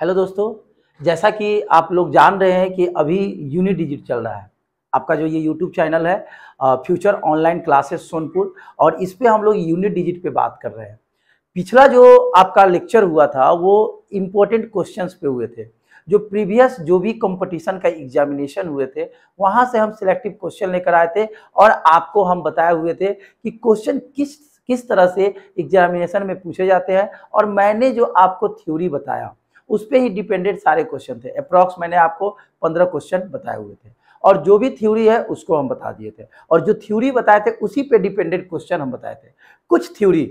hello दोस्तों जैसा कि आप लोग जान रहे हैं कि अभी यूनिट डिजिट चल रहा है आपका जो ये यूट्यूब चैनल है फ्यूचर ऑनलाइन क्लासेस सोनपुर और इस पर हम लोग यूनिट डिजिट पे बात कर रहे हैं पिछला जो आपका लेक्चर हुआ था वो इम्पोर्टेंट क्वेश्चंस पे हुए थे जो प्रीवियस जो भी कंपटीशन का एग्जामिनेशन हुए थे वहाँ से हम सिलेक्टिव क्वेश्चन लेकर आए थे और आपको हम बताए हुए थे कि क्वेश्चन किस किस तरह से एग्जामिनेशन में पूछे जाते हैं और मैंने जो आपको थ्योरी बताया उस पर ही डिपेंडेड सारे क्वेश्चन थे अप्रॉक्स मैंने आपको पंद्रह क्वेश्चन बताए हुए थे और जो भी थ्योरी है उसको हम बता दिए थे और जो थ्योरी बताए थे उसी पे डिपेंडेड क्वेश्चन हम बताए थे कुछ थ्योरी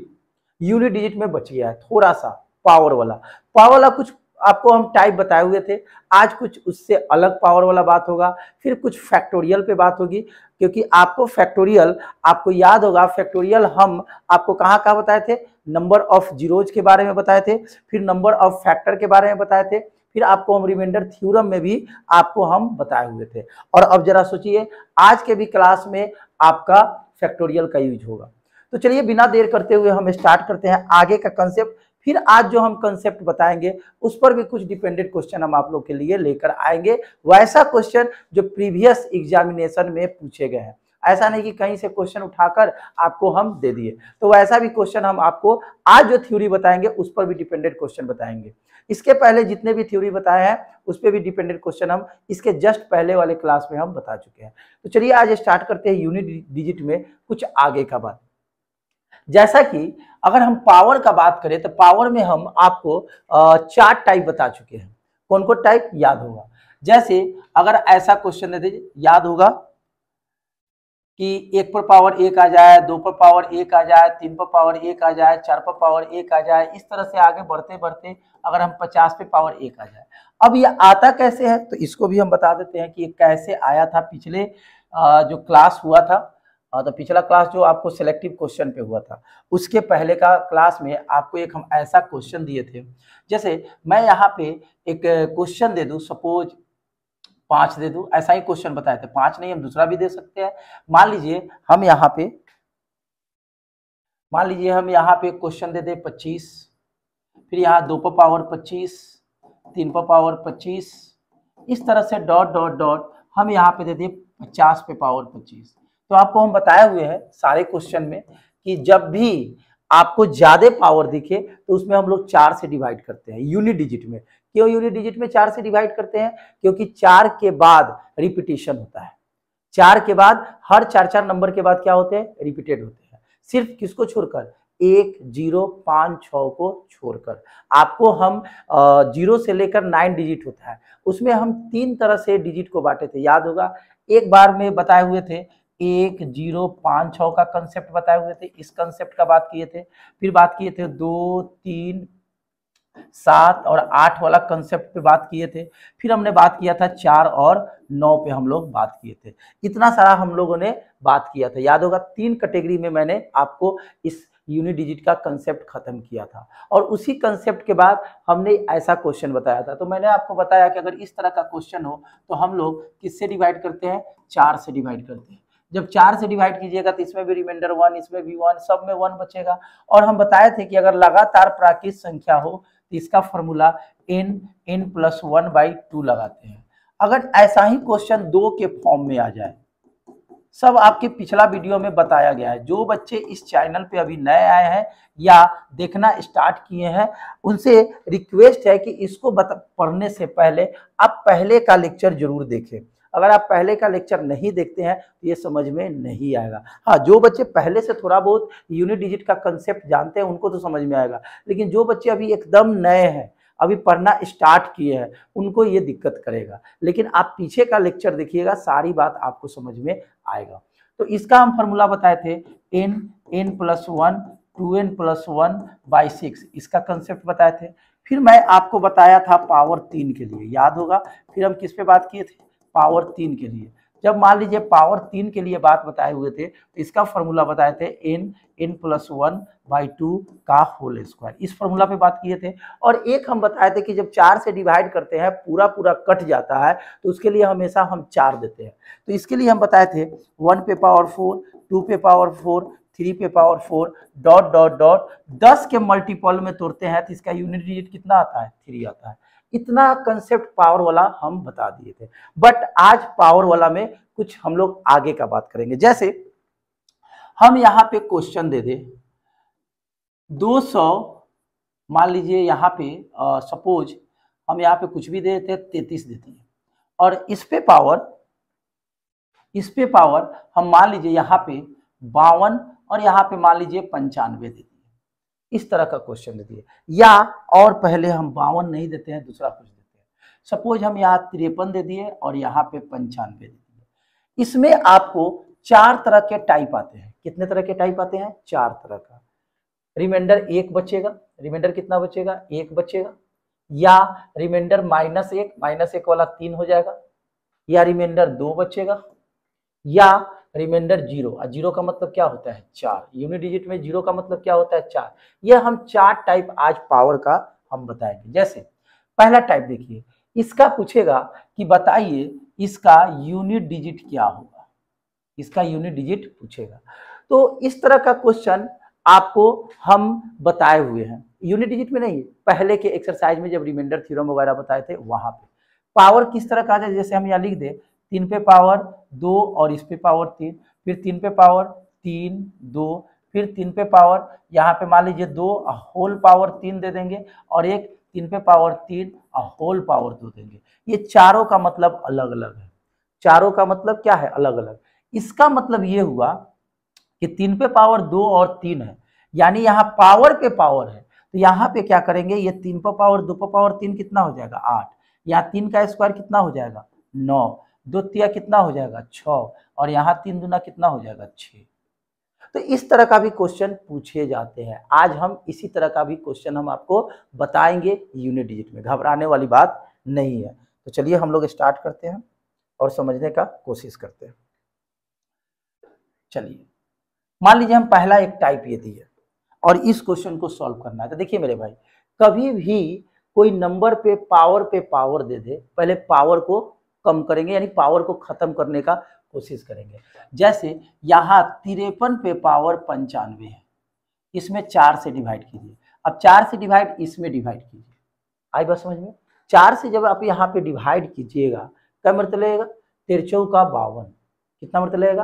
यूनिट डिजिट में बच गया है थोड़ा सा पावर वाला पावर वाला कुछ आपको हम टाइप बताए हुए थे आज कुछ उससे अलग पावर वाला बात होगा फिर कुछ फैक्टोरियल पे बात होगी क्योंकि आपको फैक्टोरियल आपको याद होगा फैक्टोरियल हम आपको कहाँ कहाँ बताए थे नंबर ऑफ जीरोज के बारे में बताए थे फिर नंबर ऑफ फैक्टर के बारे में बताए थे फिर आपको हम रिमाइंडर थ्योरम में भी आपको हम बताए हुए थे और अब जरा सोचिए आज के भी क्लास में आपका फैक्टोरियल का यूज होगा तो चलिए बिना देर करते हुए हम स्टार्ट करते हैं आगे का कंसेप्ट फिर आज जो हम कंसेप्ट बताएंगे उस पर भी कुछ डिपेंडेंट क्वेश्चन हम आप लोग के लिए लेकर आएंगे वैसा क्वेश्चन जो प्रीवियस एग्जामिनेशन में पूछे गए हैं ऐसा नहीं कि कहीं से क्वेश्चन उठाकर आपको हम दे दिए तो वैसा भी क्वेश्चन हम आपको आज जो थ्योरी बताएंगे उस पर भी डिपेंडेंट क्वेश्चन बताएंगे इसके पहले जितने भी थ्योरी बताए हैं उस पर भी डिपेंडेंट क्वेश्चन हम इसके जस्ट पहले वाले क्लास में हम बता चुके हैं तो चलिए आज स्टार्ट करते हैं यूनिट डिजिट में कुछ आगे का बात जैसा कि अगर हम पावर का बात करें तो पावर में हम आपको चार टाइप बता चुके हैं कौन कौन टाइप याद होगा जैसे अगर ऐसा क्वेश्चन दे दीजिए याद होगा कि एक पर पावर एक आ जाए दो पर पावर एक आ जाए तीन पर पावर एक आ जाए चार पर पावर एक आ जाए इस तरह से आगे बढ़ते बढ़ते अगर हम पचास पे पावर एक आ जाए अब ये आता कैसे है तो इसको भी हम बता देते हैं कि ये कैसे आया था पिछले जो क्लास हुआ था हाँ, तो पिछला क्लास जो आपको सेलेक्टिव क्वेश्चन पे हुआ था उसके पहले का क्लास में आपको एक हम ऐसा क्वेश्चन दिए थे जैसे मैं यहाँ पे एक क्वेश्चन दे दूँ सपोज पाँच दे दूँ ऐसा ही क्वेश्चन बताए थे पाँच नहीं हम दूसरा भी दे सकते हैं मान लीजिए हम यहाँ पे मान लीजिए हम यहाँ पे क्वेश्चन दे दें पच्चीस फिर यहाँ दो पर पावर पच्चीस तीन पर पावर पच्चीस इस तरह से डॉट डॉट डॉट हम यहाँ पे दे दें पचास पे पावर पच्चीस तो आपको हम बताए हुए हैं सारे क्वेश्चन में कि जब भी आपको ज्यादा पावर दिखे तो उसमें हम लोग चार से डिवाइड करते हैं यूनिट डिजिट में क्यों यूनिट डिजिट में चार से डिवाइड करते हैं क्योंकि चार के बाद रिपीटेशन होता है चार के बाद हर चार चार नंबर के बाद क्या होते हैं रिपीटेड होते हैं सिर्फ किसको छोड़कर एक जीरो पांच छ को छोड़कर आपको हम जीरो से लेकर नाइन डिजिट होता है उसमें हम तीन तरह से डिजिट को बांटे थे याद होगा एक बार में बताए हुए थे एक जीरो पाँच छः का कंसेप्ट बताए हुए थे इस कंसेप्ट का बात किए थे फिर बात किए थे दो तीन सात और आठ वाला कंसेप्ट पे बात किए थे फिर हमने बात किया था चार और नौ पे हम लोग बात किए थे इतना सारा हम लोगों ने बात किया था याद होगा तीन कैटेगरी में मैंने आपको इस यूनिडिजिट का कंसेप्ट खत्म किया था और उसी कंसेप्ट के बाद हमने ऐसा क्वेश्चन बताया था तो मैंने आपको बताया कि अगर इस तरह का क्वेश्चन हो तो हम लोग किससे डिवाइड करते हैं चार से डिवाइड करते हैं जब चार से डिवाइड कीजिएगा तो इसमें भी रिमाइंडर वन इसमें भी वन सब में वन बचेगा और हम बताए थे कि अगर लगातार प्राकृत संख्या हो तो इसका formula n n plus one by two लगाते हैं अगर ऐसा ही क्वेश्चन दो के फॉर्म में आ जाए सब आपके पिछला वीडियो में बताया गया है जो बच्चे इस चैनल पे अभी नए आए हैं या देखना स्टार्ट किए हैं उनसे रिक्वेस्ट है कि इसको पढ़ने से पहले आप पहले का लेक्चर जरूर देखें अगर आप पहले का लेक्चर नहीं देखते हैं तो ये समझ में नहीं आएगा हाँ जो बच्चे पहले से थोड़ा बहुत यूनिट डिजिट का कंसेप्ट जानते हैं उनको तो समझ में आएगा लेकिन जो बच्चे अभी एकदम नए हैं अभी पढ़ना स्टार्ट किए हैं उनको ये दिक्कत करेगा लेकिन आप पीछे का लेक्चर देखिएगा सारी बात आपको समझ में आएगा तो इसका हम फॉर्मूला बताए थे n n plus one two n plus one by six इसका कंसेप्ट बताए थे फिर मैं आपको बताया था पावर तीन के लिए याद होगा फिर हम किस पे बात किए थे पावर तीन के लिए जब मान लीजिए पावर तीन के लिए बात बताए हुए थे तो इसका फॉर्मूला बताए थे n n plus one by two का होल स्क्वायर इस फॉर्मूला पे बात किए थे और एक हम बताए थे कि जब चार से डिवाइड करते हैं पूरा पूरा कट जाता है तो उसके लिए हमेशा हम चार देते हैं तो इसके लिए हम बताए थे वन पे पावर फोर टू पे पावर फोर थ्री पे power four dot dot dot दस के मल्टीपल में तोड़ते हैं तो इसका यूनिट डिजिट कितना आता है थ्री आता है इतना कंसेप्ट पावर वाला हम बता दिए थे बट आज पावर वाला में कुछ हम लोग आगे का बात करेंगे जैसे हम यहाँ पे क्वेश्चन दे दे 200 मान लीजिए यहाँ पे सपोज हम यहाँ पे कुछ भी दे देते तैतीस देते हैं और इस पे पावर इस पे पावर हम मान लीजिए यहाँ पे बावन और यहाँ पे मान लीजिए पंचानवे देते इस तरह का क्वेश्चन दे दिए या और पहले हम बावन नहीं देते हैं दूसरा कुछ देते हैं सपोज हम यहाँ तिरपन दे दिए और यहाँ पे पंचानवे दे दिए इसमें आपको चार तरह के टाइप आते हैं कितने तरह के टाइप आते हैं चार तरह का रिमाइंडर एक बचेगा रिमाइंडर कितना बचेगा एक बचेगा या रिमाइंडर माइनस एक माइनस एक वाला तीन हो जाएगा या रिमाइंडर दो बचेगा या रिमाइंडर जीरो और जीरो का मतलब क्या होता है चार यूनिट डिजिट में जीरो का मतलब क्या होता है चार यह हम चार टाइप आज पावर का हम बताएंगे जैसे पहला टाइप देखिए इसका पूछेगा कि बताइए इसका यूनिट डिजिट क्या होगा इसका यूनिट डिजिट पूछेगा तो इस तरह का क्वेश्चन आपको हम बताए हुए हैं यूनिट डिजिट में नहीं पहले के एक्सरसाइज में जब रिमाइंडर थ्योरम वगैरह बताए थे वहां पे पावर किस तरह का जैसे हम यहाँ लिख दें तीन पे पावर दो और इस पे पावर तीन फिर तीन पे पावर तीन दो फिर तीन पे पावर यहाँ पे मान लीजिए दो होल पावर तीन दे देंगे और एक तीन पे पावर तीन और होल पावर दो देंगे ये चारों का मतलब अलग अलग है चारों का मतलब क्या है अलग अलग इसका मतलब ये हुआ कि तीन पे पावर दो और तीन है यानी यहाँ पावर पे पावर है तो यहाँ पे क्या करेंगे ये तीन पे पावर दो पे पावर तीन कितना हो जाएगा आठ यहाँ तीन का स्क्वायर कितना हो जाएगा नौ दो तिया कितना हो जाएगा छ और यहाँ तीन दुना कितना हो जाएगा छः तो इस तरह का भी क्वेश्चन पूछे जाते हैं आज हम इसी तरह का भी क्वेश्चन हम आपको बताएंगे यूनिट डिजिट में घबराने वाली बात नहीं है तो चलिए हम लोग स्टार्ट करते हैं और समझने का कोशिश करते हैं चलिए मान लीजिए हम पहला एक टाइप ये दिए और इस क्वेश्चन को सॉल्व करना है तो देखिए मेरे भाई कभी भी कोई नंबर पे पावर पे पावर दे दे पहले पावर को कम करेंगे यानी पावर को खत्म करने का कोशिश करेंगे जैसे यहाँ तिरपन पे पावर पंचानवे है इसमें चार से डिवाइड कीजिए अब चार से डिवाइड इसमें डिवाइड कीजिए आई बात समझ में चार से जब आप यहाँ पे डिवाइड कीजिएगा क्या मृत लगेगा तिरचौ का बावन कितना मृत लगेगा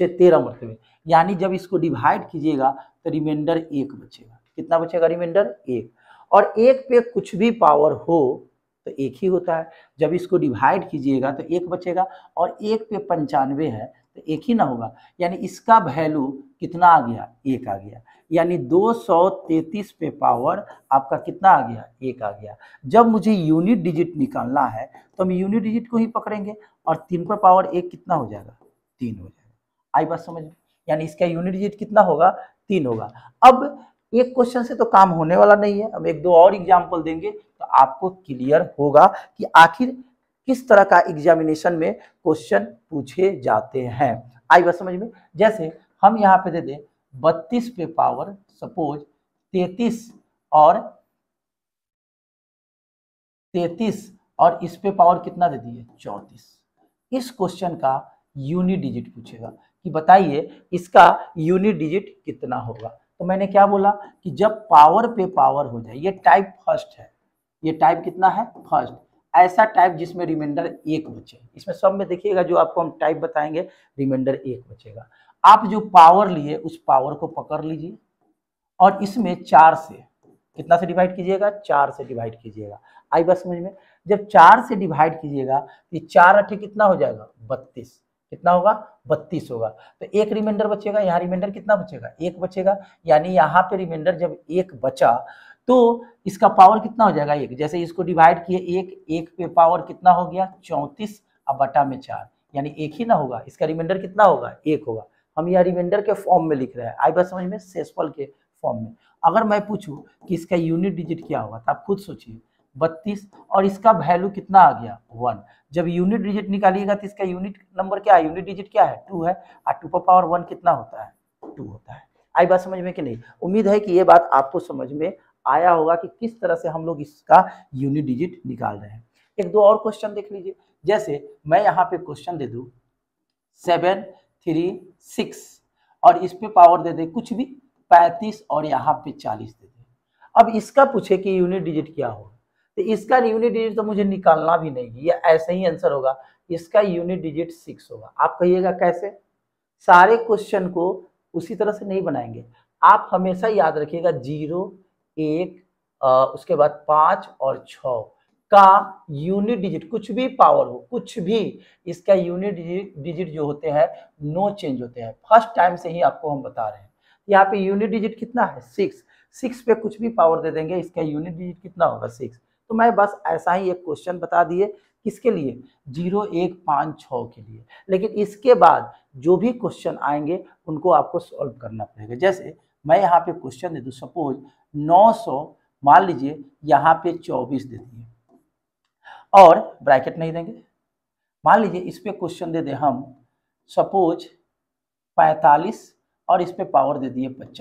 तेरह मरतबे यानी जब इसको डिवाइड कीजिएगा तो रिमाइंडर एक बचेगा कितना बचेगा रिमाइंडर एक और एक पे कुछ भी पावर हो तो एक ही होता है जब इसको डिवाइड कीजिएगा तो एक बचेगा और एक पे पंचानवे है तो एक ही ना होगा यानी इसका वैल्यू कितना आ गया एक आ गया यानी 233 पे पावर आपका कितना आ गया एक आ गया जब मुझे यूनिट डिजिट निकालना है तो हम यूनिट डिजिट को ही पकड़ेंगे और तीन पर पावर एक कितना हो जाएगा तीन हो जाएगा आई बात समझ में यानी इसका यूनिट डिजिट कितना होगा तीन होगा अब एक क्वेश्चन से तो काम होने वाला नहीं है हम एक दो और एग्जाम्पल देंगे तो आपको क्लियर होगा कि आखिर किस तरह का एग्जामिनेशन में क्वेश्चन पूछे जाते हैं आई बात समझ में जैसे हम यहाँ पे दे दें बत्तीस पे पावर सपोज तैतीस और तैतीस और इस पे पावर कितना दे दिए चौंतीस इस क्वेश्चन का यूनिट डिजिट पूछेगा कि बताइए इसका यूनिट डिजिट कितना होगा तो मैंने क्या बोला कि जब पावर पे पावर हो जाए ये टाइप फर्स्ट है ये टाइप कितना है फर्स्ट ऐसा टाइप जिसमें रिमाइंडर एक बचे इसमें सब में देखिएगा जो आपको हम टाइप बताएंगे रिमाइंडर एक बचेगा आप जो पावर लिए उस पावर को पकड़ लीजिए और इसमें चार से कितना से डिवाइड कीजिएगा चार से डिवाइड कीजिएगा आई बस समझ में जब चार से डिवाइड कीजिएगा तो चार अठे कितना हो जाएगा बत्तीस कितना होगा बत्तीस होगा तो एक रिमाइंडर बचेगा यहाँ रिमाइंडर कितना बचेगा एक बचेगा यानी यहाँ पे रिमाइंडर जब एक बचा तो इसका पावर कितना हो जाएगा एक जैसे इसको डिवाइड किए एक एक पे पावर कितना हो गया चौंतीस अब बटा में चार यानी एक ही ना होगा इसका रिमाइंडर कितना होगा एक होगा हम यहाँ रिमाइंडर के फॉर्म में लिख रहे हैं आई बात समझ में सेसफल के फॉर्म में अगर मैं पूछूं कि इसका यूनिट डिजिट क्या होगा तो आप खुद सोचिए बत्तीस और इसका वैल्यू कितना आ गया वन जब यूनिट डिजिट निकालिएगा तो इसका यूनिट नंबर क्या है यूनिट डिजिट क्या है टू है और टू पर पावर वन कितना होता है टू होता है आई बात समझ में कि नहीं उम्मीद है कि ये बात आपको समझ में आया होगा कि किस तरह से हम लोग इसका यूनिट डिजिट निकाल रहे हैं एक दो और क्वेश्चन देख लीजिए जैसे मैं यहाँ पे क्वेश्चन दे दूँ सेवन थ्री सिक्स और इस पे पावर दे दे कुछ भी पैंतीस और यहाँ पे चालीस दे दे अब इसका पूछे कि यूनिट डिजिट क्या होगा तो इसका यूनिट डिजिट तो मुझे निकालना भी नहीं ये ऐसे ही आंसर होगा इसका यूनिट डिजिट सिक्स होगा आप कहिएगा कैसे सारे क्वेश्चन को उसी तरह से नहीं बनाएंगे आप हमेशा याद रखिएगा जीरो एक आ, उसके बाद पाँच और छ का यूनिट डिजिट कुछ भी पावर हो कुछ भी इसका यूनिट डिजिट जो होते हैं नो चेंज होते हैं फर्स्ट टाइम से ही आपको हम बता रहे हैं यहाँ पे यूनिट डिजिट कितना है सिक्स सिक्स पे कुछ भी पावर दे देंगे इसका यूनिट डिजिट कितना होगा सिक्स तो मैं बस ऐसा ही एक क्वेश्चन बता दिए किसके लिए जीरो एक पाँच छः के लिए लेकिन इसके बाद जो भी क्वेश्चन आएंगे उनको आपको सॉल्व करना पड़ेगा जैसे मैं यहाँ पे क्वेश्चन दे दूँ सपोज 900 मान लीजिए यहाँ पे 24 दे दिए और ब्रैकेट नहीं देंगे मान लीजिए इस पर क्वेश्चन दे दें हम सपोज 45 और इस पर पावर दे दिए 50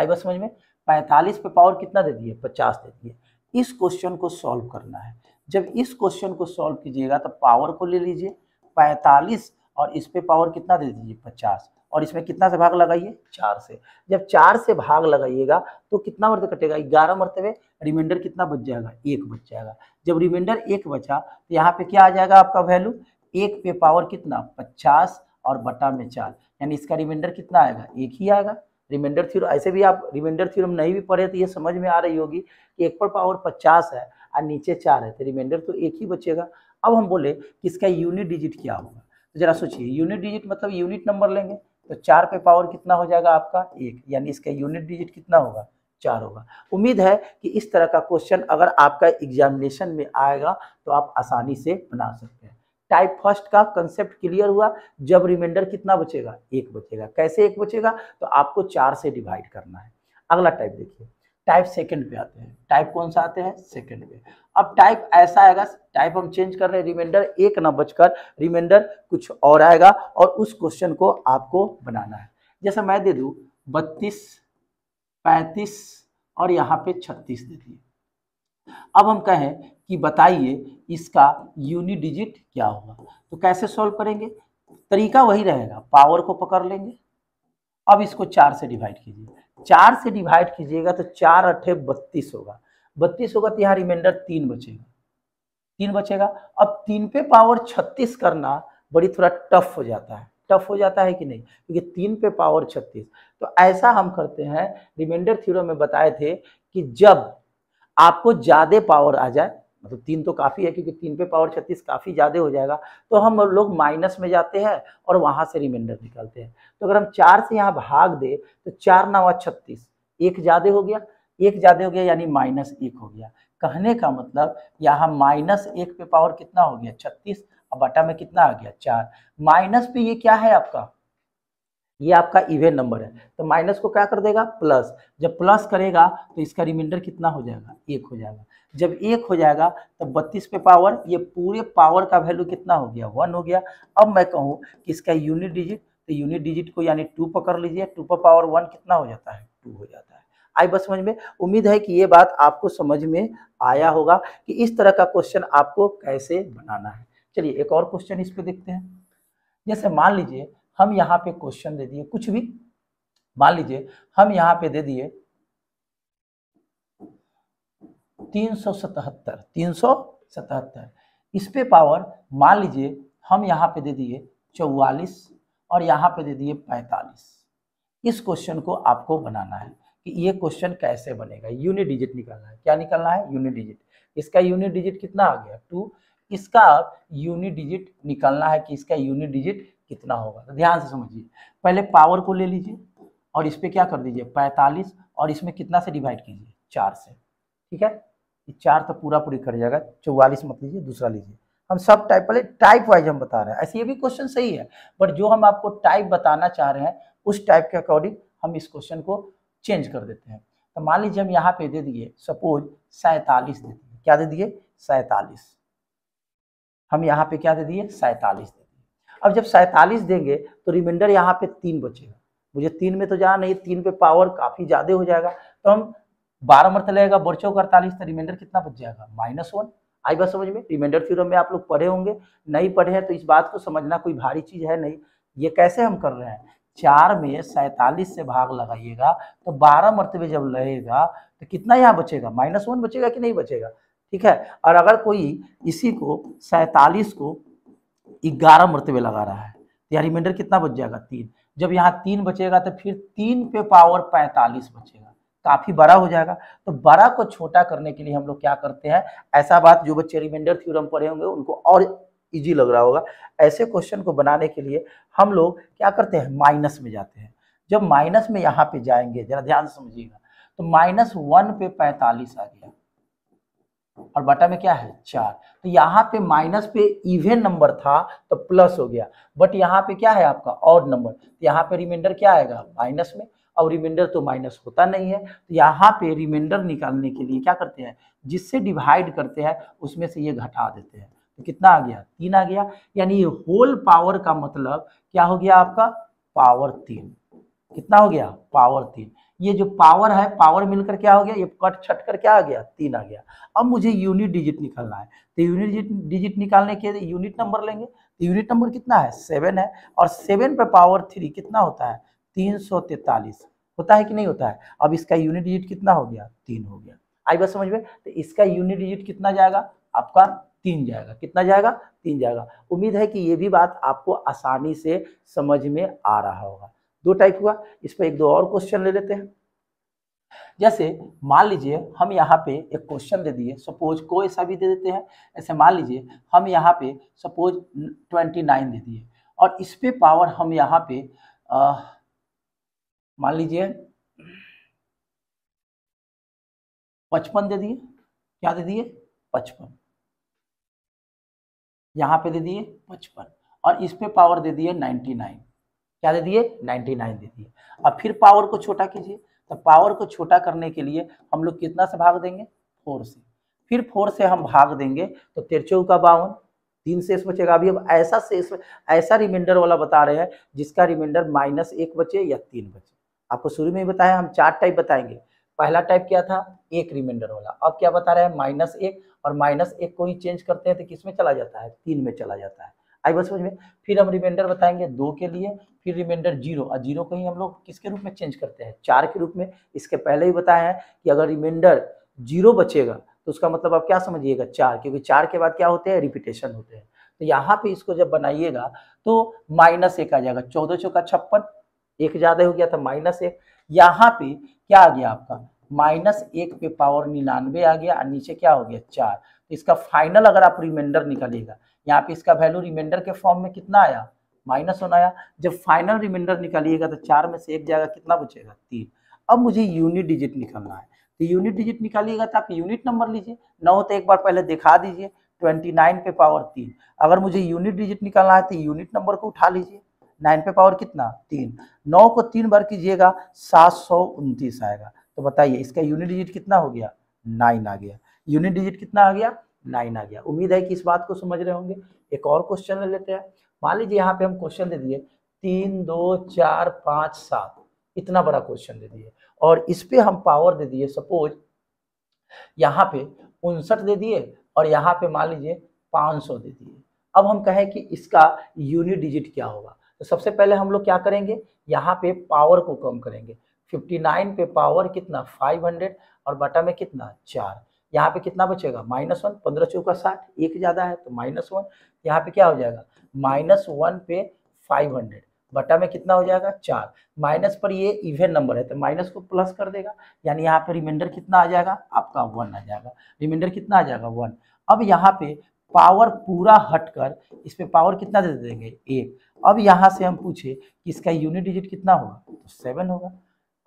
आई बस समझ में 45 पे पावर कितना दे दिए 50 दे दिए इस क्वेश्चन को सॉल्व करना है जब इस क्वेश्चन को सॉल्व कीजिएगा तो पावर को ले लीजिए 45 और इस पे पावर कितना दे दीजिए 50 और इसमें कितना से भाग लगाइए चार से जब चार से भाग लगाइएगा तो कितना मरते कटेगा ग्यारह मरतबे रिमाइंडर कितना बच जाएगा एक बच जाएगा जब रिमाइंडर एक बचा तो यहाँ पे क्या आ जाएगा आपका वैल्यू एक पे पावर कितना पचास और बटा में चार यानी इसका रिमाइंडर कितना आएगा एक ही आएगा रिमाइंडर थ्योरम ऐसे भी आप रिमाइंडर थ्योरम नहीं भी पढ़े तो ये समझ में आ रही होगी कि एक पर पावर पचास है और नीचे चार है तो रिमाइंडर तो एक ही बचेगा अब हम बोले कि इसका यूनिट डिजिट क्या होगा तो जरा सोचिए यूनिट डिजिट मतलब यूनिट नंबर लेंगे तो चार पे पावर कितना हो जाएगा आपका एक यानी इसका यूनिट डिजिट कितना होगा चार होगा उम्मीद है कि इस तरह का क्वेश्चन अगर आपका एग्जामिनेशन में आएगा तो आप आसानी से बना सकते हैं टाइप फर्स्ट का कंसेप्ट क्लियर हुआ जब रिमाइंडर कितना बचेगा एक बचेगा कैसे एक बचेगा तो आपको चार से डिवाइड करना है अगला टाइप देखिए टाइप सेकंड पे आते हैं टाइप कौन सा आते हैं सेकंड पे अब टाइप ऐसा आएगा टाइप हम चेंज कर रहे हैं रिमाइंडर एक ना बचकर रिमाइंडर कुछ और आएगा और उस क्वेश्चन को आपको बनाना है जैसे मैं दे दू बत्तीस पैंतीस और यहाँ पे छत्तीस दे दिए अब हम कहें कि बताइए इसका यूनि डिजिट क्या होगा तो कैसे सॉल्व करेंगे तरीका वही रहेगा पावर को पकड़ लेंगे अब इसको चार से डिवाइड कीजिए चार से डिवाइड कीजिएगा तो चार अट्ठे बत्तीस होगा बत्तीस होगा तो यहाँ रिमाइंडर तीन बचेगा तीन बचेगा अब तीन पे पावर छत्तीस करना बड़ी थोड़ा टफ हो जाता है टफ हो जाता है कि नहीं क्योंकि तो तीन पे पावर छत्तीस तो ऐसा हम करते हैं रिमाइंडर थ्योरम में बताए थे कि जब आपको ज़्यादा पावर आ जाए मतलब तीन तो काफ़ी है क्योंकि तीन पे पावर छत्तीस काफ़ी ज़्यादा हो जाएगा तो हम लोग माइनस में जाते हैं और वहाँ से रिमाइंडर निकालते हैं तो अगर हम चार से यहाँ भाग दे तो चार नवा छत्तीस एक ज़्यादा हो गया एक ज़्यादा हो गया यानी माइनस एक हो गया कहने का मतलब यहाँ माइनस एक पे पावर कितना हो गया छत्तीस और बटा में कितना आ गया चार माइनस पे ये क्या है आपका ये आपका इवेन नंबर है तो माइनस को क्या कर देगा प्लस जब प्लस करेगा तो इसका रिमाइंडर कितना हो जाएगा एक हो जाएगा जब एक हो जाएगा तो बत्तीस पे पावर ये पूरे पावर का वैल्यू कितना हो गया वन हो गया अब मैं कहूँ कि इसका यूनिट डिजिट तो यूनिट डिजिट को यानी टू पकड़ लीजिए टू पर पावर वन कितना हो जाता है टू हो जाता है आई बस समझ में उम्मीद है कि ये बात आपको समझ में आया होगा कि इस तरह का क्वेश्चन आपको कैसे बनाना है चलिए एक और क्वेश्चन इस पर देखते हैं जैसे मान लीजिए हम यहाँ पे क्वेश्चन दे दिए कुछ भी मान लीजिए हम यहाँ पे दे दिए तीन सौ सतहत्तर तीन सौ सतहत्तर इस पे पावर मान लीजिए हम यहाँ पे दे दिए चौवालीस और यहाँ पे दे दिए पैंतालीस इस क्वेश्चन को आपको बनाना है कि ये क्वेश्चन कैसे बनेगा यूनिट डिजिट निकालना है क्या निकालना है यूनिट डिजिट इसका यूनिट डिजिट कितना आ गया टू इसका यूनिट डिजिट निकालना है कि इसका यूनिट डिजिट कितना होगा तो ध्यान से समझिए पहले पावर को ले लीजिए और इस पर क्या कर दीजिए पैंतालीस और इसमें कितना से डिवाइड कीजिए चार से ठीक है ये चार तो पूरा पूरी कर जाएगा चौवालीस मत लीजिए दूसरा लीजिए हम सब टाइप पहले टाइप वाइज हम बता रहे हैं ऐसे ये भी क्वेश्चन सही है बट जो हम आपको टाइप बताना चाह रहे हैं उस टाइप के अकॉर्डिंग हम इस क्वेश्चन को चेंज कर देते हैं तो मान लीजिए हम यहाँ पे दे दिए सपोज सैतालीस दे दिए क्या दे दिए सैतालीस हम यहाँ पे क्या दे दिए सैतालीस दे अब जब सैंतालीस देंगे तो रिमाइंडर यहाँ पे तीन बचेगा मुझे तीन में तो जाना नहीं तीन पे पावर काफ़ी ज़्यादा हो जाएगा तो हम बारह मरते लगेगा बरचो का अड़तालीस तो रिमाइंडर कितना बच जाएगा माइनस वन आई बात समझ में रिमाइंडर थ्योरम में आप लोग पढ़े होंगे नहीं पढ़े हैं तो इस बात को समझना कोई भारी चीज़ है नहीं ये कैसे हम कर रहे हैं चार में सैतालीस से भाग लगाइएगा तो बारह मरतबे जब लगेगा तो कितना यहाँ बचेगा माइनस वन बचेगा कि नहीं बचेगा ठीक है और अगर कोई इसी को सैतालीस को ग्यारह मरतबे लगा रहा है तो यहाँ रिमाइंडर कितना बच जाएगा तीन जब यहाँ तीन बचेगा तो फिर तीन पे पावर पैंतालीस बचेगा काफ़ी बड़ा हो जाएगा तो बड़ा को छोटा करने के लिए हम लोग क्या करते हैं ऐसा बात जो बच्चे रिमाइंडर थ्योरम पढ़े होंगे उनको और इजी लग रहा होगा ऐसे क्वेश्चन को बनाने के लिए हम लोग क्या करते हैं माइनस में जाते हैं जब माइनस में यहाँ पे जाएंगे जरा ध्यान समझिएगा तो माइनस वन पे पैंतालीस आ गया और बटा में क्या है चार तो यहाँ पे माइनस पे इवेन नंबर था तो प्लस हो गया बट यहाँ पे क्या है आपका ऑड नंबर तो यहाँ पे रिमाइंडर क्या आएगा माइनस में और रिमाइंडर तो माइनस होता नहीं है तो यहाँ पे रिमाइंडर निकालने के लिए क्या करते हैं जिससे डिवाइड करते हैं उसमें से ये घटा देते हैं तो कितना आ गया तीन आ गया यानी होल पावर का मतलब क्या हो गया आपका पावर तीन कितना हो गया पावर तीन ये जो पावर है पावर मिलकर क्या हो गया ये कट छट कर क्या आ गया तीन आ गया अब मुझे यूनिट डिजिट निकालना है तो यूनिट डिजिट निकालने के लिए यूनिट नंबर लेंगे तो यूनिट नंबर कितना है सेवन है और सेवन पर पावर थ्री कितना होता है तीन सौ तैतालीस होता है कि नहीं होता है अब इसका यूनिट डिजिट कितना हो गया तीन हो गया आई बात समझ में तो इसका यूनिट डिजिट कितना जाएगा आपका तीन जाएगा कितना जाएगा तीन जाएगा उम्मीद है कि ये भी बात आपको आसानी से समझ में आ रहा होगा दो टाइप हुआ इस पर एक दो और क्वेश्चन ले लेते हैं जैसे मान लीजिए हम यहाँ पे एक क्वेश्चन दे दिए सपोज को ऐसा भी दे देते हैं ऐसे मान लीजिए हम यहाँ पे सपोज ट्वेंटी नाइन दे दिए और इस पे पावर हम यहाँ पे मान लीजिए पचपन दे दिए क्या दे दिए पचपन यहाँ पे दे दिए पचपन और इस पे पावर दे दिए नाइन्टी नाइन क्या दे दिए 99 दे दिए अब फिर पावर को छोटा कीजिए तो पावर को छोटा करने के लिए हम लोग कितना से भाग देंगे फोर से फिर फोर से हम भाग देंगे तो तिरचौ का बावन तीन शेष बचेगा अभी अब ऐसा शेष ऐसा रिमाइंडर वाला बता रहे हैं जिसका रिमाइंडर माइनस एक बचे या तीन बचे आपको शुरू में ही बताया हम चार टाइप बताएंगे पहला टाइप क्या था एक रिमाइंडर वाला अब क्या बता रहे हैं माइनस एक और माइनस एक को ही चेंज करते हैं तो किस में चला जाता है तीन में चला जाता है आई बस समझ में फिर हम रिमाइंडर बताएंगे दो के लिए फिर रिमाइंडर जीरो और जीरो को ही हम लोग किसके रूप में चेंज करते हैं चार के रूप में इसके पहले ही बताया है कि अगर रिमाइंडर जीरो बचेगा तो उसका मतलब आप क्या समझिएगा चार क्योंकि चार के बाद क्या होते हैं रिपीटेशन होते हैं तो यहाँ पे इसको जब बनाइएगा तो माइनस एक आ जाएगा चौदह चौका छप्पन एक ज्यादा हो गया था माइनस एक यहाँ पे क्या आ गया आपका माइनस एक पे पावर निन्यानवे आ गया और नीचे क्या हो गया चार तो इसका फाइनल अगर आप रिमाइंडर निकालिएगा यहाँ पे इसका वैल्यू रिमाइंडर के फॉर्म में कितना आया माइनस होना आया जब फाइनल रिमाइंडर निकालिएगा तो चार में से एक जाएगा कितना बचेगा तीन अब मुझे यूनिट डिजिट निकालना है तो यूनिट डिजिट निकालिएगा तो आप यूनिट नंबर लीजिए नौ तो एक बार पहले दिखा दीजिए ट्वेंटी नाइन पे पावर तीन अगर मुझे यूनिट डिजिट निकालना है तो यूनिट नंबर को उठा लीजिए नाइन पे पावर कितना तीन नौ को तीन बार कीजिएगा सात सौ उनतीस आएगा तो बताइए इसका यूनिट डिजिट कितना हो गया नाइन आ गया यूनिट डिजिट कितना आ गया नाइन आ गया उम्मीद है कि इस बात को समझ रहे होंगे एक और क्वेश्चन ले लेते हैं मान लीजिए यहाँ पे हम क्वेश्चन दे दिए तीन दो चार पाँच सात इतना बड़ा क्वेश्चन दे दिए और इस पे हम पावर दे दिए सपोज यहाँ पे उनसठ दे दिए और यहाँ पे मान लीजिए सौ दे दिए अब हम कहें कि इसका यूनिट डिजिट क्या होगा तो सबसे पहले हम लोग क्या करेंगे यहाँ पे पावर को कम करेंगे 59 पे पावर कितना 500 और बटा में कितना चार यहाँ पे कितना बचेगा माइनस वन पंद्रह चौका साठ एक ज़्यादा है तो माइनस वन यहाँ पे क्या हो जाएगा माइनस वन पे फाइव हंड्रेड बटा में कितना हो जाएगा चार माइनस पर ये इवेन नंबर है तो माइनस को प्लस कर देगा यानी यहाँ पे रिमाइंडर कितना आ जाएगा आपका वन आ जाएगा रिमाइंडर कितना आ जाएगा वन अब यहाँ पे पावर पूरा हटकर इस पर पावर कितना दे देंगे एक अब यहाँ से हम पूछे कि इसका यूनिट डिजिट कितना होगा तो सेवन होगा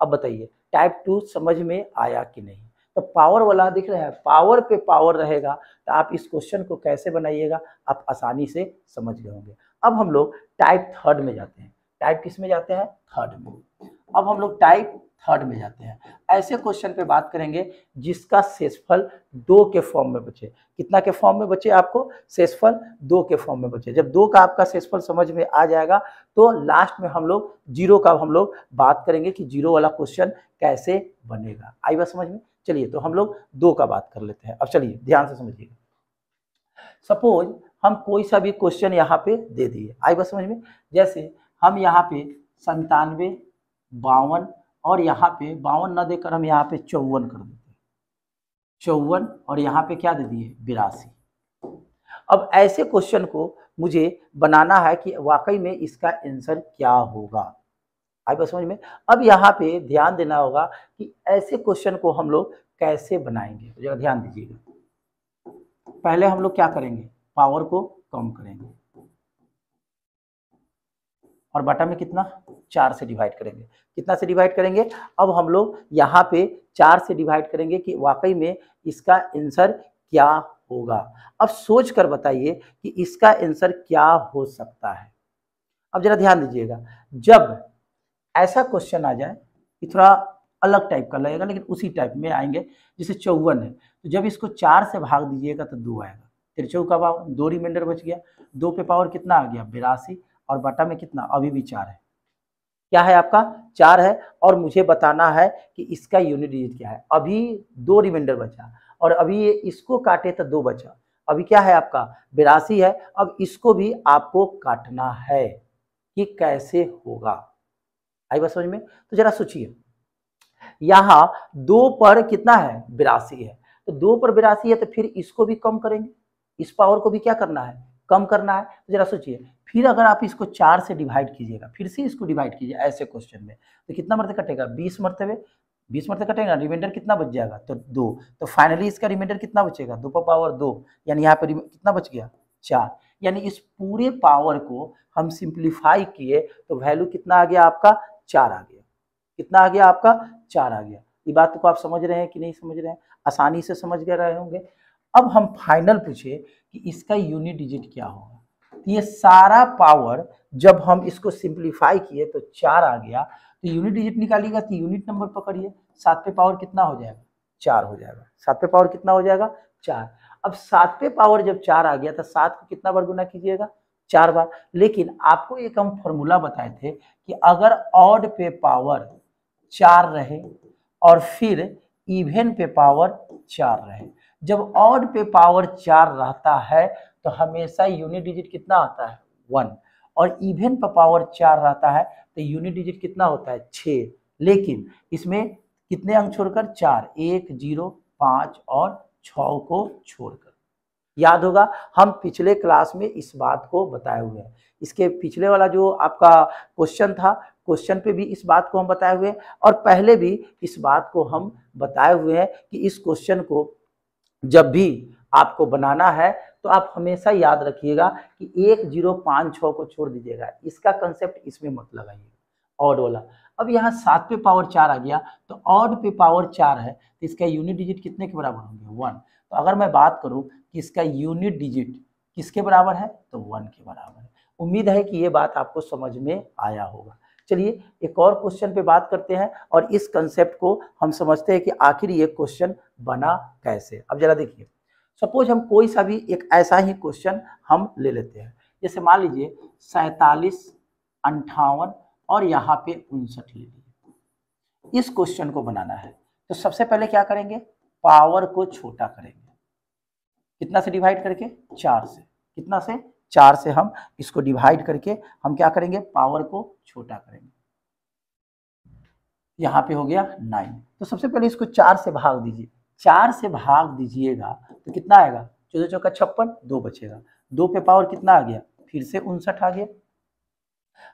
अब बताइए टाइप टू समझ में आया कि नहीं तो पावर वाला दिख रहा है पावर पे पावर रहेगा तो आप इस क्वेश्चन को कैसे बनाइएगा आप आसानी से समझ गए होंगे अब हम लोग टाइप थर्ड में जाते हैं टाइप किस में जाते हैं थर्ड में अब हम लोग टाइप थर्ड में जाते हैं ऐसे क्वेश्चन पे बात करेंगे जिसका शेषफल दो के फॉर्म में बचे कितना के फॉर्म में बचे आपको शेषफल दो के फॉर्म में बचे जब दो का आपका शेषफल समझ में आ जाएगा तो लास्ट में हम लोग जीरो का हम लोग बात करेंगे कि जीरो वाला क्वेश्चन कैसे बनेगा आई बात समझ में चलिए तो हम लोग दो का बात कर लेते हैं अब चलिए ध्यान से समझिएगा सपोज हम कोई सा भी क्वेश्चन यहाँ पे दे दिए आई बात समझ में जैसे हम यहाँ पे संतानवे बावन और यहाँ पे बावन ना देकर हम यहाँ पे चौवन कर देते हैं चौवन और यहाँ पे क्या दे दिए बिरासी अब ऐसे क्वेश्चन को मुझे बनाना है कि वाकई में इसका आंसर क्या होगा आई बस समझ में अब यहाँ पे ध्यान देना होगा कि ऐसे क्वेश्चन को हम लोग कैसे बनाएंगे जरा ध्यान दीजिएगा पहले हम लोग क्या करेंगे पावर को कम करेंगे और बटा में कितना चार से डिवाइड करेंगे कितना से डिवाइड करेंगे अब हम लोग यहाँ पे चार से डिवाइड करेंगे कि वाकई में इसका आंसर क्या होगा अब सोच कर बताइए कि इसका आंसर क्या हो सकता है अब जरा ध्यान दीजिएगा जब ऐसा क्वेश्चन आ जाए कि थोड़ा अलग टाइप का लगेगा लेकिन उसी टाइप में आएंगे जैसे चौवन है तो जब इसको चार से भाग दीजिएगा तो दो आएगा तिरचौ का भाव दो रिमाइंडर बच गया दो पे पावर कितना आ गया बिरासी और बटा में कितना अभी भी चार है क्या है आपका चार है और मुझे बताना है कि इसका यूनिट डिजिट क्या है अभी दो रिमाइंडर बचा और अभी ये इसको काटे तो दो बचा अभी क्या है आपका बिरासी है अब इसको भी आपको काटना है कि कैसे होगा आई बात समझ में तो जरा सोचिए यहाँ दो पर कितना है बिरासी है तो दो पर बिरासी है तो फिर इसको भी कम करेंगे इस पावर को भी क्या करना है कम करना है तो जरा सोचिए फिर अगर आप इसको चार से डिवाइड कीजिएगा फिर से इसको डिवाइड कीजिए ऐसे क्वेश्चन में तो कितना मरते कटेगा बीस मरतबे बीस मरते कटेगा रिमाइंडर कितना बच जाएगा तो दो तो फाइनली इसका रिमाइंडर कितना बचेगा दो पावर दो यानी यहाँ पर कितना बच गया चार यानी इस पूरे पावर को हम सिंप्लीफाई किए तो वैल्यू कितना आ गया आपका चार आ गया कितना आ गया आपका चार आ गया ये बात को आप समझ रहे हैं कि नहीं समझ रहे हैं आसानी से समझ गए रहे होंगे अब हम फाइनल पूछे कि इसका यूनिट डिजिट क्या होगा तो ये सारा पावर जब हम इसको सिंप्लीफाई किए तो चार आ गया तो यूनिट डिजिट निकालिएगा तो यूनिट नंबर पकड़िए सात पे पावर कितना हो जाएगा चार हो जाएगा सात पे पावर कितना हो जाएगा चार अब सात पे पावर जब चार आ गया तो सात को कितना बार गुना कीजिएगा चार बार लेकिन आपको एक हम फॉर्मूला बताए थे कि अगर ऑड पे पावर चार रहे और फिर इवेन पे पावर चार रहे जब ऑड पे पावर चार रहता है तो हमेशा यूनिट डिजिट कितना आता है वन और इवेन पे पावर चार रहता है तो यूनिट डिजिट कितना होता है छः लेकिन इसमें कितने अंक छोड़कर चार एक जीरो पाँच और छ को छोड़कर याद होगा हम पिछले क्लास में इस बात को बताए हुए हैं इसके पिछले वाला जो आपका क्वेश्चन था क्वेश्चन पे भी इस बात को हम बताए हुए हैं और पहले भी इस बात को हम बताए हुए हैं कि इस क्वेश्चन को जब भी आपको बनाना है तो आप हमेशा याद रखिएगा कि एक जीरो पाँच छः को छोड़ दीजिएगा इसका कंसेप्ट इसमें मत लगाइए ऑड वाला अब यहाँ सात पे पावर चार आ गया तो ऑड पे पावर चार है तो इसका यूनिट डिजिट कितने के बराबर होंगे वन तो अगर मैं बात करूँ कि इसका यूनिट डिजिट किसके बराबर है तो वन के बराबर है उम्मीद है कि ये बात आपको समझ में आया होगा चलिए एक और क्वेश्चन पे बात करते हैं और इस कंसेप्ट को हम समझते हैं कि आखिर ये क्वेश्चन बना कैसे अब जरा देखिए सपोज हम कोई सा भी एक ऐसा ही क्वेश्चन हम ले लेते हैं जैसे मान लीजिए सैतालीस अंठावन और यहाँ पे उनसठ ले लीजिए इस क्वेश्चन को बनाना है तो सबसे पहले क्या करेंगे पावर को छोटा करेंगे कितना से डिवाइड करके चार से कितना से चार से हम इसको डिवाइड करके हम क्या करेंगे पावर को छोटा करेंगे यहाँ पे हो गया नाइन तो सबसे पहले इसको चार से भाग दीजिए चार से भाग दीजिएगा तो कितना आएगा चौदह चौका छप्पन दो बचेगा दो पे पावर कितना आ गया फिर से उनसठ आ गया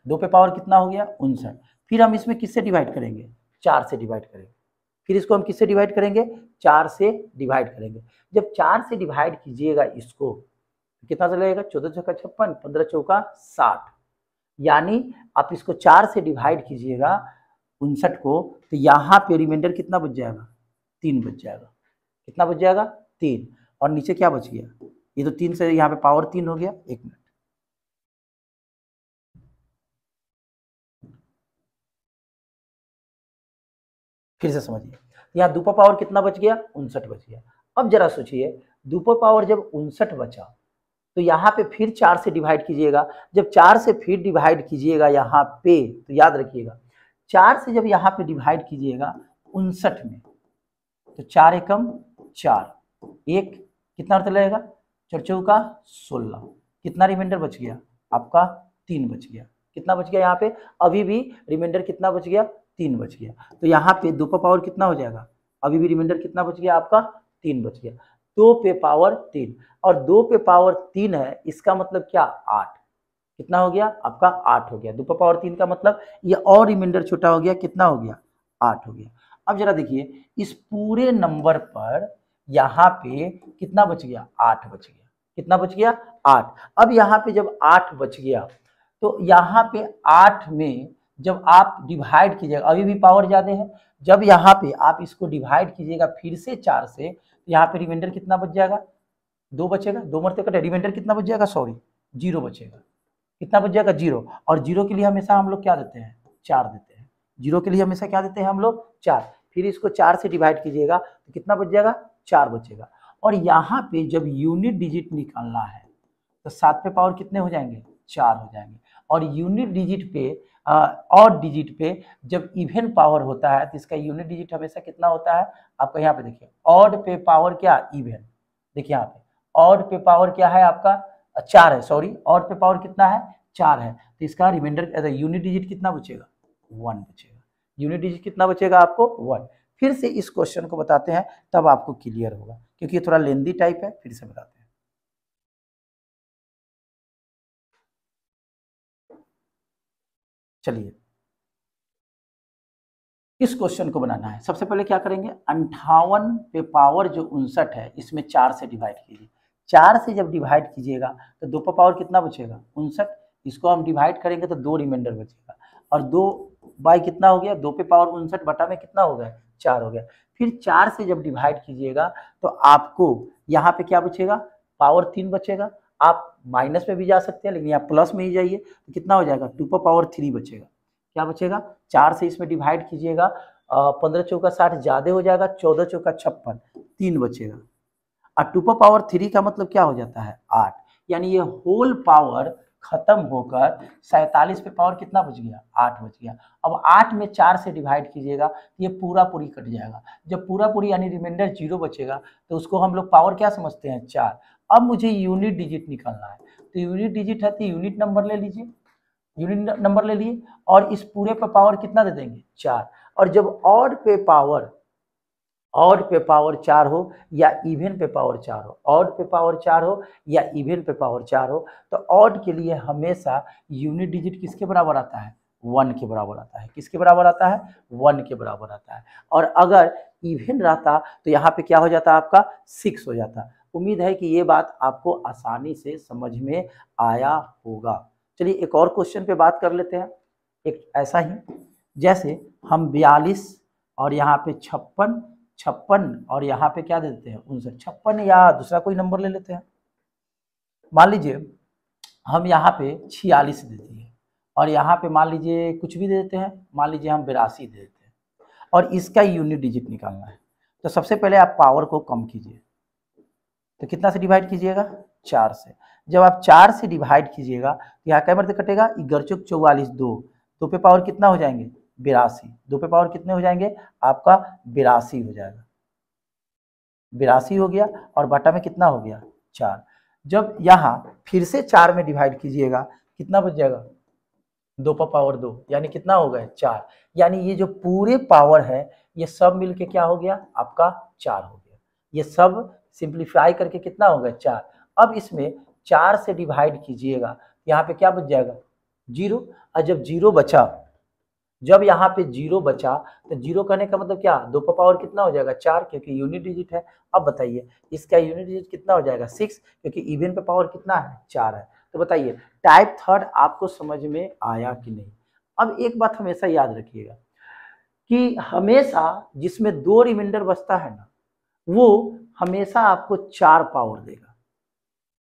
दो पे पावर कितना हो गया उनसठ फिर हम इसमें किससे डिवाइड करेंगे चार से डिवाइड करेंगे फिर इसको हम किससे डिवाइड करेंगे चार से डिवाइड करेंगे जब चार से डिवाइड कीजिएगा इसको कितना चलेगा चौदह चौका छप्पन पंद्रह चौका साठ यानी आप इसको चार से डिवाइड कीजिएगा उनसठ को तो यहाँ पे रिमाइंडर कितना बच जाएगा तीन बच जाएगा कितना बच जाएगा तीन और नीचे क्या बच गया ये तो तीन से यहाँ पे पावर तीन हो गया एक मिनट फिर से समझिए यहाँ दोपहर पावर कितना बच गया उनसठ बच गया अब जरा सोचिए दोपहर पावर जब उनसठ बचा तो यहाँ पे फिर चार से डिवाइड कीजिएगा जब चार से फिर डिवाइड कीजिएगा यहाँ पे तो याद रखिएगा चार से जब यहाँ पे डिवाइड कीजिएगा उनसठ में तो चार एकम चार एक कितना अर्थ लगेगा चर्चो का सोलह कितना रिमाइंडर बच गया आपका तीन बच गया कितना बच गया यहाँ पे अभी भी रिमाइंडर कितना बच गया तीन बच गया तो यहाँ पे दो पावर कितना हो जाएगा अभी भी रिमाइंडर कितना बच गया आपका तीन बच गया दो पे पावर तीन और दो पे पावर तीन है इसका मतलब क्या आठ कितना हो गया आपका आठ हो गया दो पे पावर तीन का मतलब ये और रिमाइंडर छोटा हो गया कितना हो गया आठ हो गया अब जरा देखिए इस पूरे नंबर पर यहाँ पे कितना बच गया आठ बच गया कितना बच गया आठ अब यहाँ पे जब आठ बच गया तो यहाँ पे आठ में जब आप डिवाइड कीजिएगा अभी भी पावर ज़्यादा है जब यहाँ पे आप इसको डिवाइड कीजिएगा फिर से चार से तो यहाँ पे रिमाइंडर कितना बच जाएगा दो बचेगा दो मरते कटे रिमाइंडर कितना बच जाएगा सॉरी जीरो बचेगा कितना बच जाएगा जीरो और जीरो के लिए हमेशा हम लोग क्या देते हैं चार देते हैं जीरो के लिए हमेशा क्या देते हैं हम लोग चार फिर इसको चार से डिवाइड कीजिएगा तो कितना बच जाएगा चार बचेगा और यहाँ पे जब यूनिट डिजिट निकालना है तो सात पे पावर कितने हो जाएंगे चार हो जाएंगे और यूनिट डिजिट पे और डिजिट पे जब इवेन पावर होता है तो इसका यूनिट डिजिट हमेशा कितना होता है आपका यहाँ पे देखिए ऑड पे पावर क्या इवेन देखिए यहाँ पे ऑड पे पावर क्या है आपका चार है सॉरी ऑड पे पावर कितना है चार है तो इसका रिमाइंडर यूनिट डिजिट कितना बचेगा वन बचेगा यूनिट डिजिट कितना बचेगा आपको वन फिर से इस क्वेश्चन को बताते हैं तब आपको क्लियर होगा क्योंकि ये थोड़ा लेंदी टाइप है फिर से बताते हैं चलिए इस क्वेश्चन को बनाना है सबसे पहले क्या करेंगे अंठावन पे पावर जो उनसठ है इसमें चार से डिवाइड कीजिए चार से जब डिवाइड कीजिएगा तो दो पे पावर कितना बचेगा उनसठ इसको हम डिवाइड करेंगे तो दो रिमाइंडर बचेगा और दो बाई कितना हो गया दो पे पावर उनसठ बटा में कितना हो गया चार हो गया फिर चार से जब डिवाइड कीजिएगा तो आपको यहाँ पे क्या बचेगा पावर तीन बचेगा आप माइनस में भी जा सकते हैं लेकिन आप प्लस में ही जाइए तो कितना हो जाएगा टू पर पावर थ्री बचेगा क्या बचेगा चार से इसमें डिवाइड कीजिएगा पंद्रह चौका साठ ज़्यादा हो जाएगा चौदह चौका छप्पन तीन बचेगा और टू पर पावर थ्री का मतलब क्या हो जाता है आठ यानी ये होल पावर खत्म होकर सैतालीस पे पावर कितना बच गया आठ बच गया अब आठ में चार से डिवाइड कीजिएगा तो ये पूरा पूरी कट जाएगा जब पूरा पूरी यानी रिमाइंडर जीरो बचेगा तो उसको हम लोग पावर क्या समझते हैं चार अब मुझे यूनिट डिजिट निकालना है तो यूनिट डिजिट है तो यूनिट नंबर ले लीजिए यूनिट नंबर ले लिए और इस पूरे पे पावर कितना दे देंगे चार और जब ऑड पे पावर ऑड पे पावर चार हो या इवेन पे पावर चार हो ऑड पे पावर चार हो या इवेन पे पावर चार हो तो ऑड के लिए हमेशा यूनिट डिजिट किसके बराबर आता है वन के बराबर आता है किसके बराबर आता है वन के बराबर आता है और अगर इवेन रहता तो यहाँ पे क्या हो जाता आपका सिक्स हो जाता उम्मीद है कि ये बात आपको आसानी से समझ में आया होगा चलिए एक और क्वेश्चन पे बात कर लेते हैं एक ऐसा ही जैसे हम बयालीस और यहाँ पे छप्पन छप्पन और यहाँ पे क्या दे देते हैं उनसठ छप्पन या दूसरा कोई नंबर ले लेते हैं मान लीजिए हम यहाँ पे छियालीस देते हैं और यहाँ पे मान लीजिए कुछ भी दे देते हैं मान लीजिए हम बिरासी दे देते हैं और इसका यूनिट डिजिट निकालना है तो सबसे पहले आप पावर को कम कीजिए तो कितना से डिवाइड कीजिएगा चार से जब आप चार से डिवाइड कीजिएगा तो यहाँ कैमर से कटेगा ग्यारह चौवालीस दो दो पे पावर कितना हो जाएंगे बिरासी दो पे पावर कितने हो जाएंगे आपका बिरासी हो जाएगा बिरासी हो गया और बाटा में कितना हो गया चार जब यहाँ फिर से चार में डिवाइड कीजिएगा कितना बच जाएगा दो पर पावर दो यानी कितना हो गए चार यानी ये जो पूरे पावर है ये सब मिलके क्या हो गया आपका चार हो गया ये सब सिंप्लीफाई करके कितना होगा चार अब इसमें चार से डिवाइड कीजिएगा तो यहाँ पे क्या बच जाएगा जीरो और जब जीरो बचा जब यहाँ पे जीरो बचा तो जीरो कहने का मतलब क्या दो का पावर कितना हो जाएगा चार क्योंकि यूनिट डिजिट है अब बताइए इसका यूनिट डिजिट कितना हो जाएगा सिक्स क्योंकि इवन पे पावर कितना है चार है तो बताइए टाइप थर्ड आपको समझ में आया कि नहीं अब एक बात हमेशा याद रखिएगा कि हमेशा जिसमें दो रिमाइंडर बचता है ना वो हमेशा आपको चार पावर देगा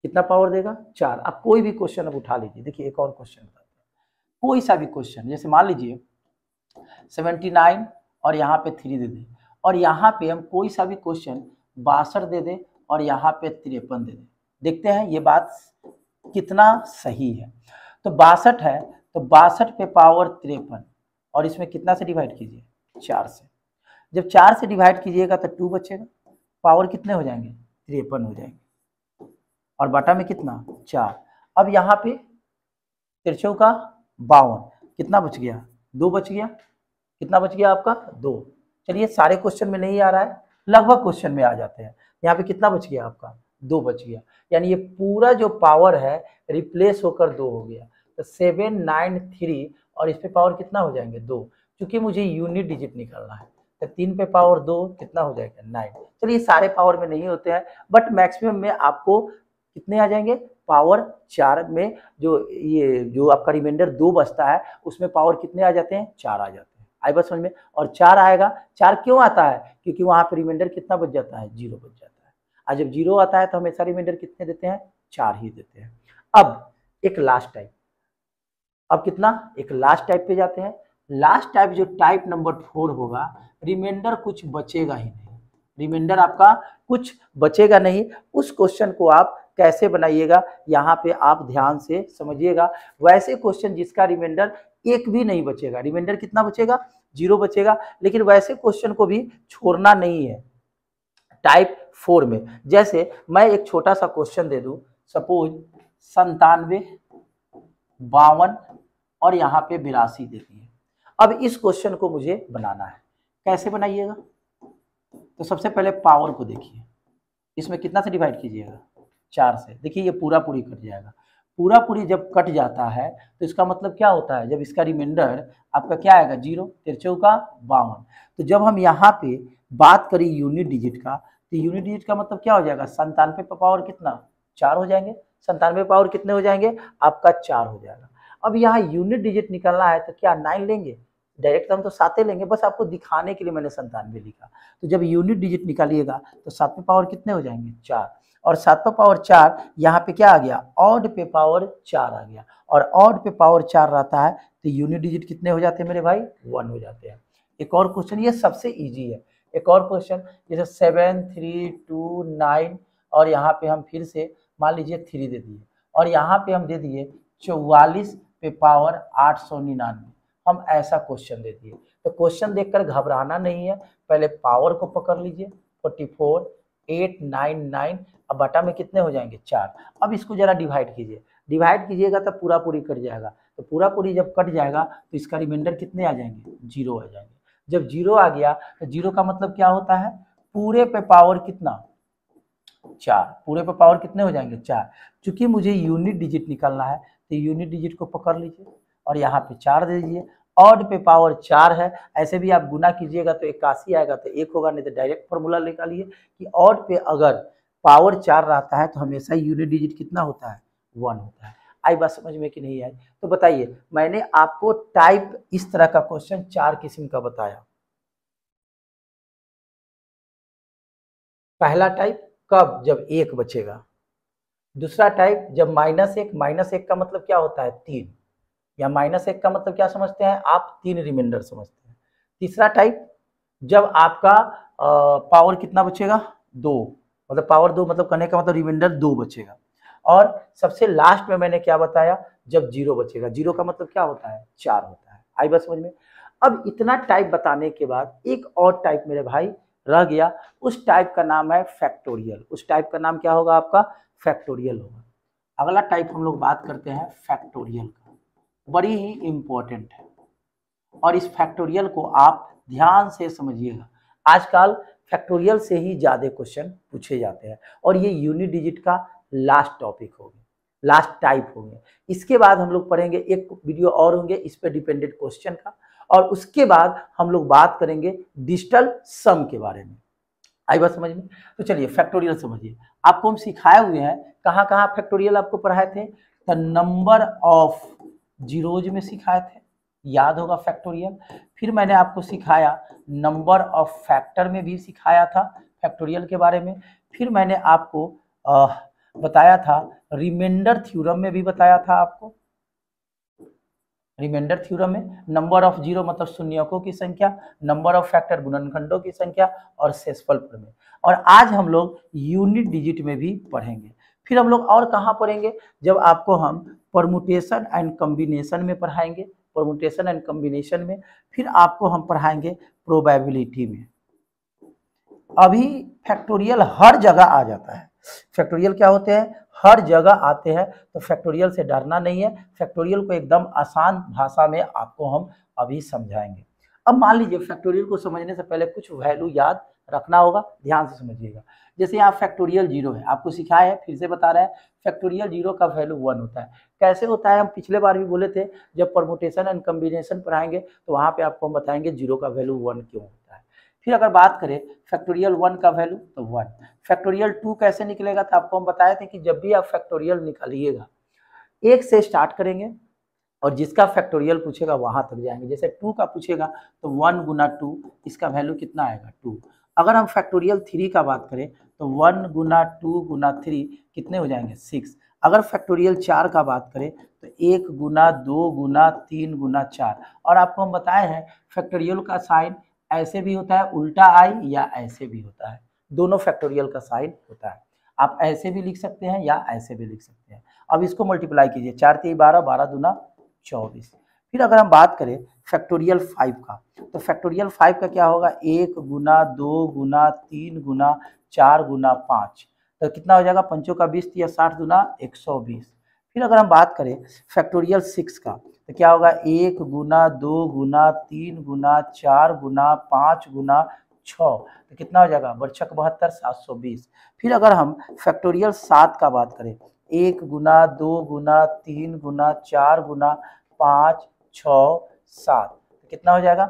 कितना पावर देगा चार आप कोई भी क्वेश्चन अब उठा लीजिए देखिए एक और क्वेश्चन कोई सा भी क्वेश्चन जैसे मान लीजिए सेवेंटी नाइन और यहाँ पे थ्री दे दें और यहाँ पे हम कोई सा भी क्वेश्चन बासठ दे दें और यहाँ पे तिरपन दे दें देखते हैं ये बात कितना सही है तो बासठ है तो बासठ पे पावर तिरपन और इसमें कितना से डिवाइड कीजिए चार से जब चार से डिवाइड कीजिएगा तो टू बचेगा पावर कितने हो जाएंगे तिरपन हो जाएंगे और बटा में कितना चार अब यहाँ पे तिरछों का बावन कितना बच गया दो बच गया कितना बच गया आपका दो चलिए सारे क्वेश्चन में नहीं आ रहा है लगभग क्वेश्चन में आ जाते हैं यहाँ पे कितना बच गया आपका दो बच गया यानी ये पूरा जो पावर है रिप्लेस होकर दो हो गया तो सेवन नाइन थ्री और इस पे पावर कितना हो जाएंगे दो क्योंकि मुझे यूनिट डिजिट निकालना है तो तीन पे पावर दो कितना हो जाएगा नाइन चलिए सारे पावर में नहीं होते हैं बट मैक्सिमम में आपको कितने आ जाएंगे पावर चार में जो ये जो आपका रिमाइंडर दो बचता है उसमें पावर कितने आ जाते हैं चार आ जाते हैं आई बस समझ में और चार आएगा चार क्यों आता है क्योंकि वहाँ पर रिमाइंडर कितना बच जाता है जीरो बच जाता है और जब जीरो आता है तो हमेशा रिमाइंडर कितने देते हैं चार ही देते हैं अब एक लास्ट टाइप अब कितना एक लास्ट टाइप पे जाते हैं लास्ट टाइप जो टाइप नंबर फोर होगा रिमाइंडर कुछ बचेगा ही नहीं रिमाइंडर आपका कुछ बचेगा नहीं उस क्वेश्चन को आप कैसे बनाइएगा यहाँ पे आप ध्यान से समझिएगा वैसे क्वेश्चन जिसका रिमाइंडर एक भी नहीं बचेगा रिमाइंडर कितना बचेगा जीरो बचेगा लेकिन वैसे क्वेश्चन को भी छोड़ना नहीं है टाइप फोर में जैसे मैं एक छोटा सा क्वेश्चन दे दू सपोज संतानवे बावन और यहाँ पे बिरासी देखिए अब इस क्वेश्चन को मुझे बनाना है कैसे बनाइएगा तो सबसे पहले पावर को देखिए इसमें कितना से डिवाइड कीजिएगा चार से देखिए ये पूरा पूरी कट जाएगा पूरा पूरी जब कट जाता है तो इसका मतलब क्या होता है जब इसका रिमाइंडर आपका क्या आएगा जीरो तिरचौ का बावन तो जब हम यहाँ पे बात करें यूनिट डिजिट का तो यूनिट डिजिट का मतलब क्या हो जाएगा संतानवे पावर कितना चार हो जाएंगे संतानवे पावर कितने हो जाएंगे आपका चार हो जाएगा अब यहाँ यूनिट डिजिट निकलना है तो क्या नाइन लेंगे डायरेक्ट हम तो साते लेंगे बस आपको दिखाने के लिए मैंने संतानवे लिखा तो जब यूनिट डिजिट निकालिएगा तो सातवें पावर कितने हो जाएंगे चार और सातवा पावर चार यहाँ पे क्या आ गया ऑड पे पावर चार आ गया और ऑड पे पावर चार रहता है तो यूनिट डिजिट कितने हो जाते हैं मेरे भाई वन हो जाते हैं एक और क्वेश्चन ये सबसे ईजी है एक और क्वेश्चन जैसे सेवन थ्री टू नाइन और यहाँ पे हम फिर से मान लीजिए थ्री दे दिए और यहाँ पे हम दे दिए चौवालीस पे पावर आठ सौ निन्यानवे हम ऐसा क्वेश्चन दे दिए तो क्वेश्चन देखकर घबराना नहीं है पहले पावर को पकड़ लीजिए forty four eight nine nine अब बटा में कितने हो जाएंगे चार अब इसको जरा डिवाइड कीजिए डिवाइड कीजिएगा तो पूरा पूरी कट जाएगा तो पूरा पूरी जब कट जाएगा तो इसका रिमाइंडर कितने आ जाएंगे जीरो आ जाएंगे जब जीरो आ गया तो जीरो का मतलब क्या होता है पूरे पे पावर कितना चार पूरे पे पावर कितने हो जाएंगे चार चूंकि मुझे यूनिट डिजिट निकालना है तो यूनिट डिजिट को पकड़ लीजिए और यहाँ पे चार दे दीजिए ऑड पे पावर चार है ऐसे भी आप गुना कीजिएगा तो इक्यासी आएगा तो एक होगा नहीं तो डायरेक्ट फॉर्मूला निकालिए कि ऑड पे अगर पावर चार रहता है तो हमेशा यूनिट डिजिट कितना होता है वन होता है आई बात समझ में कि नहीं आई तो बताइए मैंने आपको टाइप इस तरह का क्वेश्चन चार किस्म का बताया पहला टाइप कब जब एक बचेगा दूसरा टाइप जब माइनस एक माइनस एक का मतलब क्या होता है तीन या माइनस एक का मतलब क्या समझते हैं आप तीन रिमाइंडर समझते हैं तीसरा टाइप जब आपका आ, पावर कितना बचेगा दो मतलब पावर दो मतलब करने का मतलब रिमाइंडर दो बचेगा और सबसे लास्ट में मैंने क्या बताया जब जीरो बचेगा जीरो का मतलब क्या होता है चार होता है आई बस समझ में अब इतना टाइप बताने के बाद एक और टाइप मेरे भाई रह गया उस टाइप का नाम है फैक्टोरियल उस टाइप का नाम क्या होगा आपका फैक्टोरियल होगा अगला टाइप हम लोग बात करते हैं फैक्टोरियल का बड़ी ही इम्पोर्टेंट है और इस फैक्टोरियल को आप ध्यान से समझिएगा आजकल फैक्टोरियल से ही ज़्यादा क्वेश्चन पूछे जाते हैं और ये यूनिट डिजिट का लास्ट टॉपिक होगा लास्ट टाइप होंगे इसके बाद हम लोग पढ़ेंगे एक वीडियो और होंगे इस पर डिपेंडेंट क्वेश्चन का और उसके बाद हम लोग बात करेंगे डिजिटल सम के बारे में आई बात समझ में तो चलिए फैक्टोरियल समझिए आपको हम सिखाए हुए हैं कहाँ कहाँ फैक्टोरियल आपको पढ़ाए थे द नंबर ऑफ जीरोज में सिखाए थे याद होगा फैक्टोरियल फिर मैंने आपको सिखाया नंबर ऑफ फैक्टर में भी सिखाया था फैक्टोरियल के बारे में फिर मैंने आपको आ, बताया था रिमाइंडर थ्योरम में भी बताया था आपको रिमाइंडर थ्योरम में नंबर ऑफ जीरो मतलब शून्यकों की संख्या नंबर ऑफ फैक्टर गुणनखंडों की संख्या और सेसफल में और आज हम लोग यूनिट डिजिट में भी पढ़ेंगे फिर हम लोग और कहाँ पढ़ेंगे जब आपको हम परमुटेशन एंड कम्बिनेशन में पढ़ाएंगे परमुटेशन एंड कम्बिनेशन में फिर आपको हम पढ़ाएंगे प्रोबेबिलिटी में अभी फैक्टोरियल हर जगह आ जाता है फैक्टोरियल क्या होते हैं हर जगह आते हैं तो फैक्टोरियल से डरना नहीं है फैक्टोरियल को एकदम आसान भाषा में आपको हम अभी समझाएंगे अब मान लीजिए फैक्टोरियल को समझने से पहले कुछ वैल्यू याद रखना होगा ध्यान से समझिएगा जैसे यहाँ फैक्टोरियल जीरो है आपको सिखाया है फिर से बता रहे हैं फैक्टोरियल जीरो का वैल्यू वन होता है कैसे होता है हम पिछले बार भी बोले थे जब परमोटेशन एंड कम्बिनेशन पढ़ाएंगे तो वहाँ पे आपको हम बताएंगे जीरो का वैल्यू वन क्यों होता है फिर अगर बात करें फैक्टोरियल वन का वैल्यू तो वन फैक्टोरियल टू कैसे निकलेगा तो आपको हम बताए थे कि जब भी आप फैक्टोरियल निकालिएगा एक से स्टार्ट करेंगे और जिसका फैक्टोरियल पूछेगा वहाँ तक जाएंगे जैसे टू का पूछेगा तो वन गुना टू इसका वैल्यू कितना आएगा टू अगर हम फैक्टोरियल थ्री का बात करें तो वन गुना टू गुना थ्री कितने हो जाएंगे सिक्स अगर फैक्टोरियल चार का बात करें तो एक गुना दो गुना तीन गुना चार और आपको हम बताए हैं फैक्टोरियल का साइन ऐसे भी होता है उल्टा आई या ऐसे भी होता है दोनों फैक्टोरियल का साइन होता है आप ऐसे भी लिख सकते हैं या ऐसे भी लिख सकते हैं अब इसको मल्टीप्लाई कीजिए चार तीन बारह बारह दूना चौबीस फिर अगर हम बात करें फैक्टोरियल फाइव का तो फैक्टोरियल फाइव का क्या होगा एक गुना दो गुना तीन गुना चार गुना पाँच तो कितना हो जाएगा पंचों का बीस या साठ गुना एक सौ बीस फिर अगर हम बात करें फैक्टोरियल सिक्स का तो क्या होगा एक गुना दो गुना तीन गुना चार गुना पाँच गुना छः तो कितना हो जाएगा बरछक बहत्तर सात सौ बीस फिर अगर हम फैक्टोरियल सात का बात करें एक गुना दो गुना तीन गुना चार गुना पाँच छ सात कितना हो जाएगा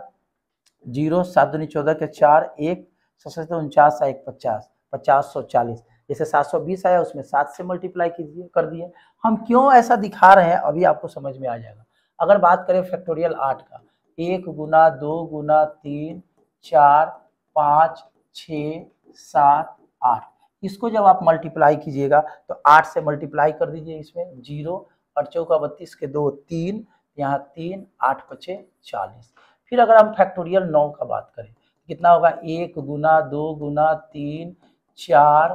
जीरो सात दूनी चौदह के चार एक सौ उनचास एक पचास पचास सौ चालीस जैसे सात सौ बीस आया उसमें सात से मल्टीप्लाई कीजिए कर दिए हम क्यों ऐसा दिखा रहे हैं अभी आपको समझ में आ जाएगा अगर बात करें फैक्टोरियल आठ का एक गुना दो गुना तीन चार पाँच छ सात आठ इसको जब आप मल्टीप्लाई कीजिएगा तो आठ से मल्टीप्लाई कर दीजिए इसमें जीरो और चौका बत्तीस के दो तीन यहाँ तीन आठ पचे चालीस फिर अगर हम फैक्टोरियल नौ का बात करें कितना होगा एक गुना दो गुना तीन चार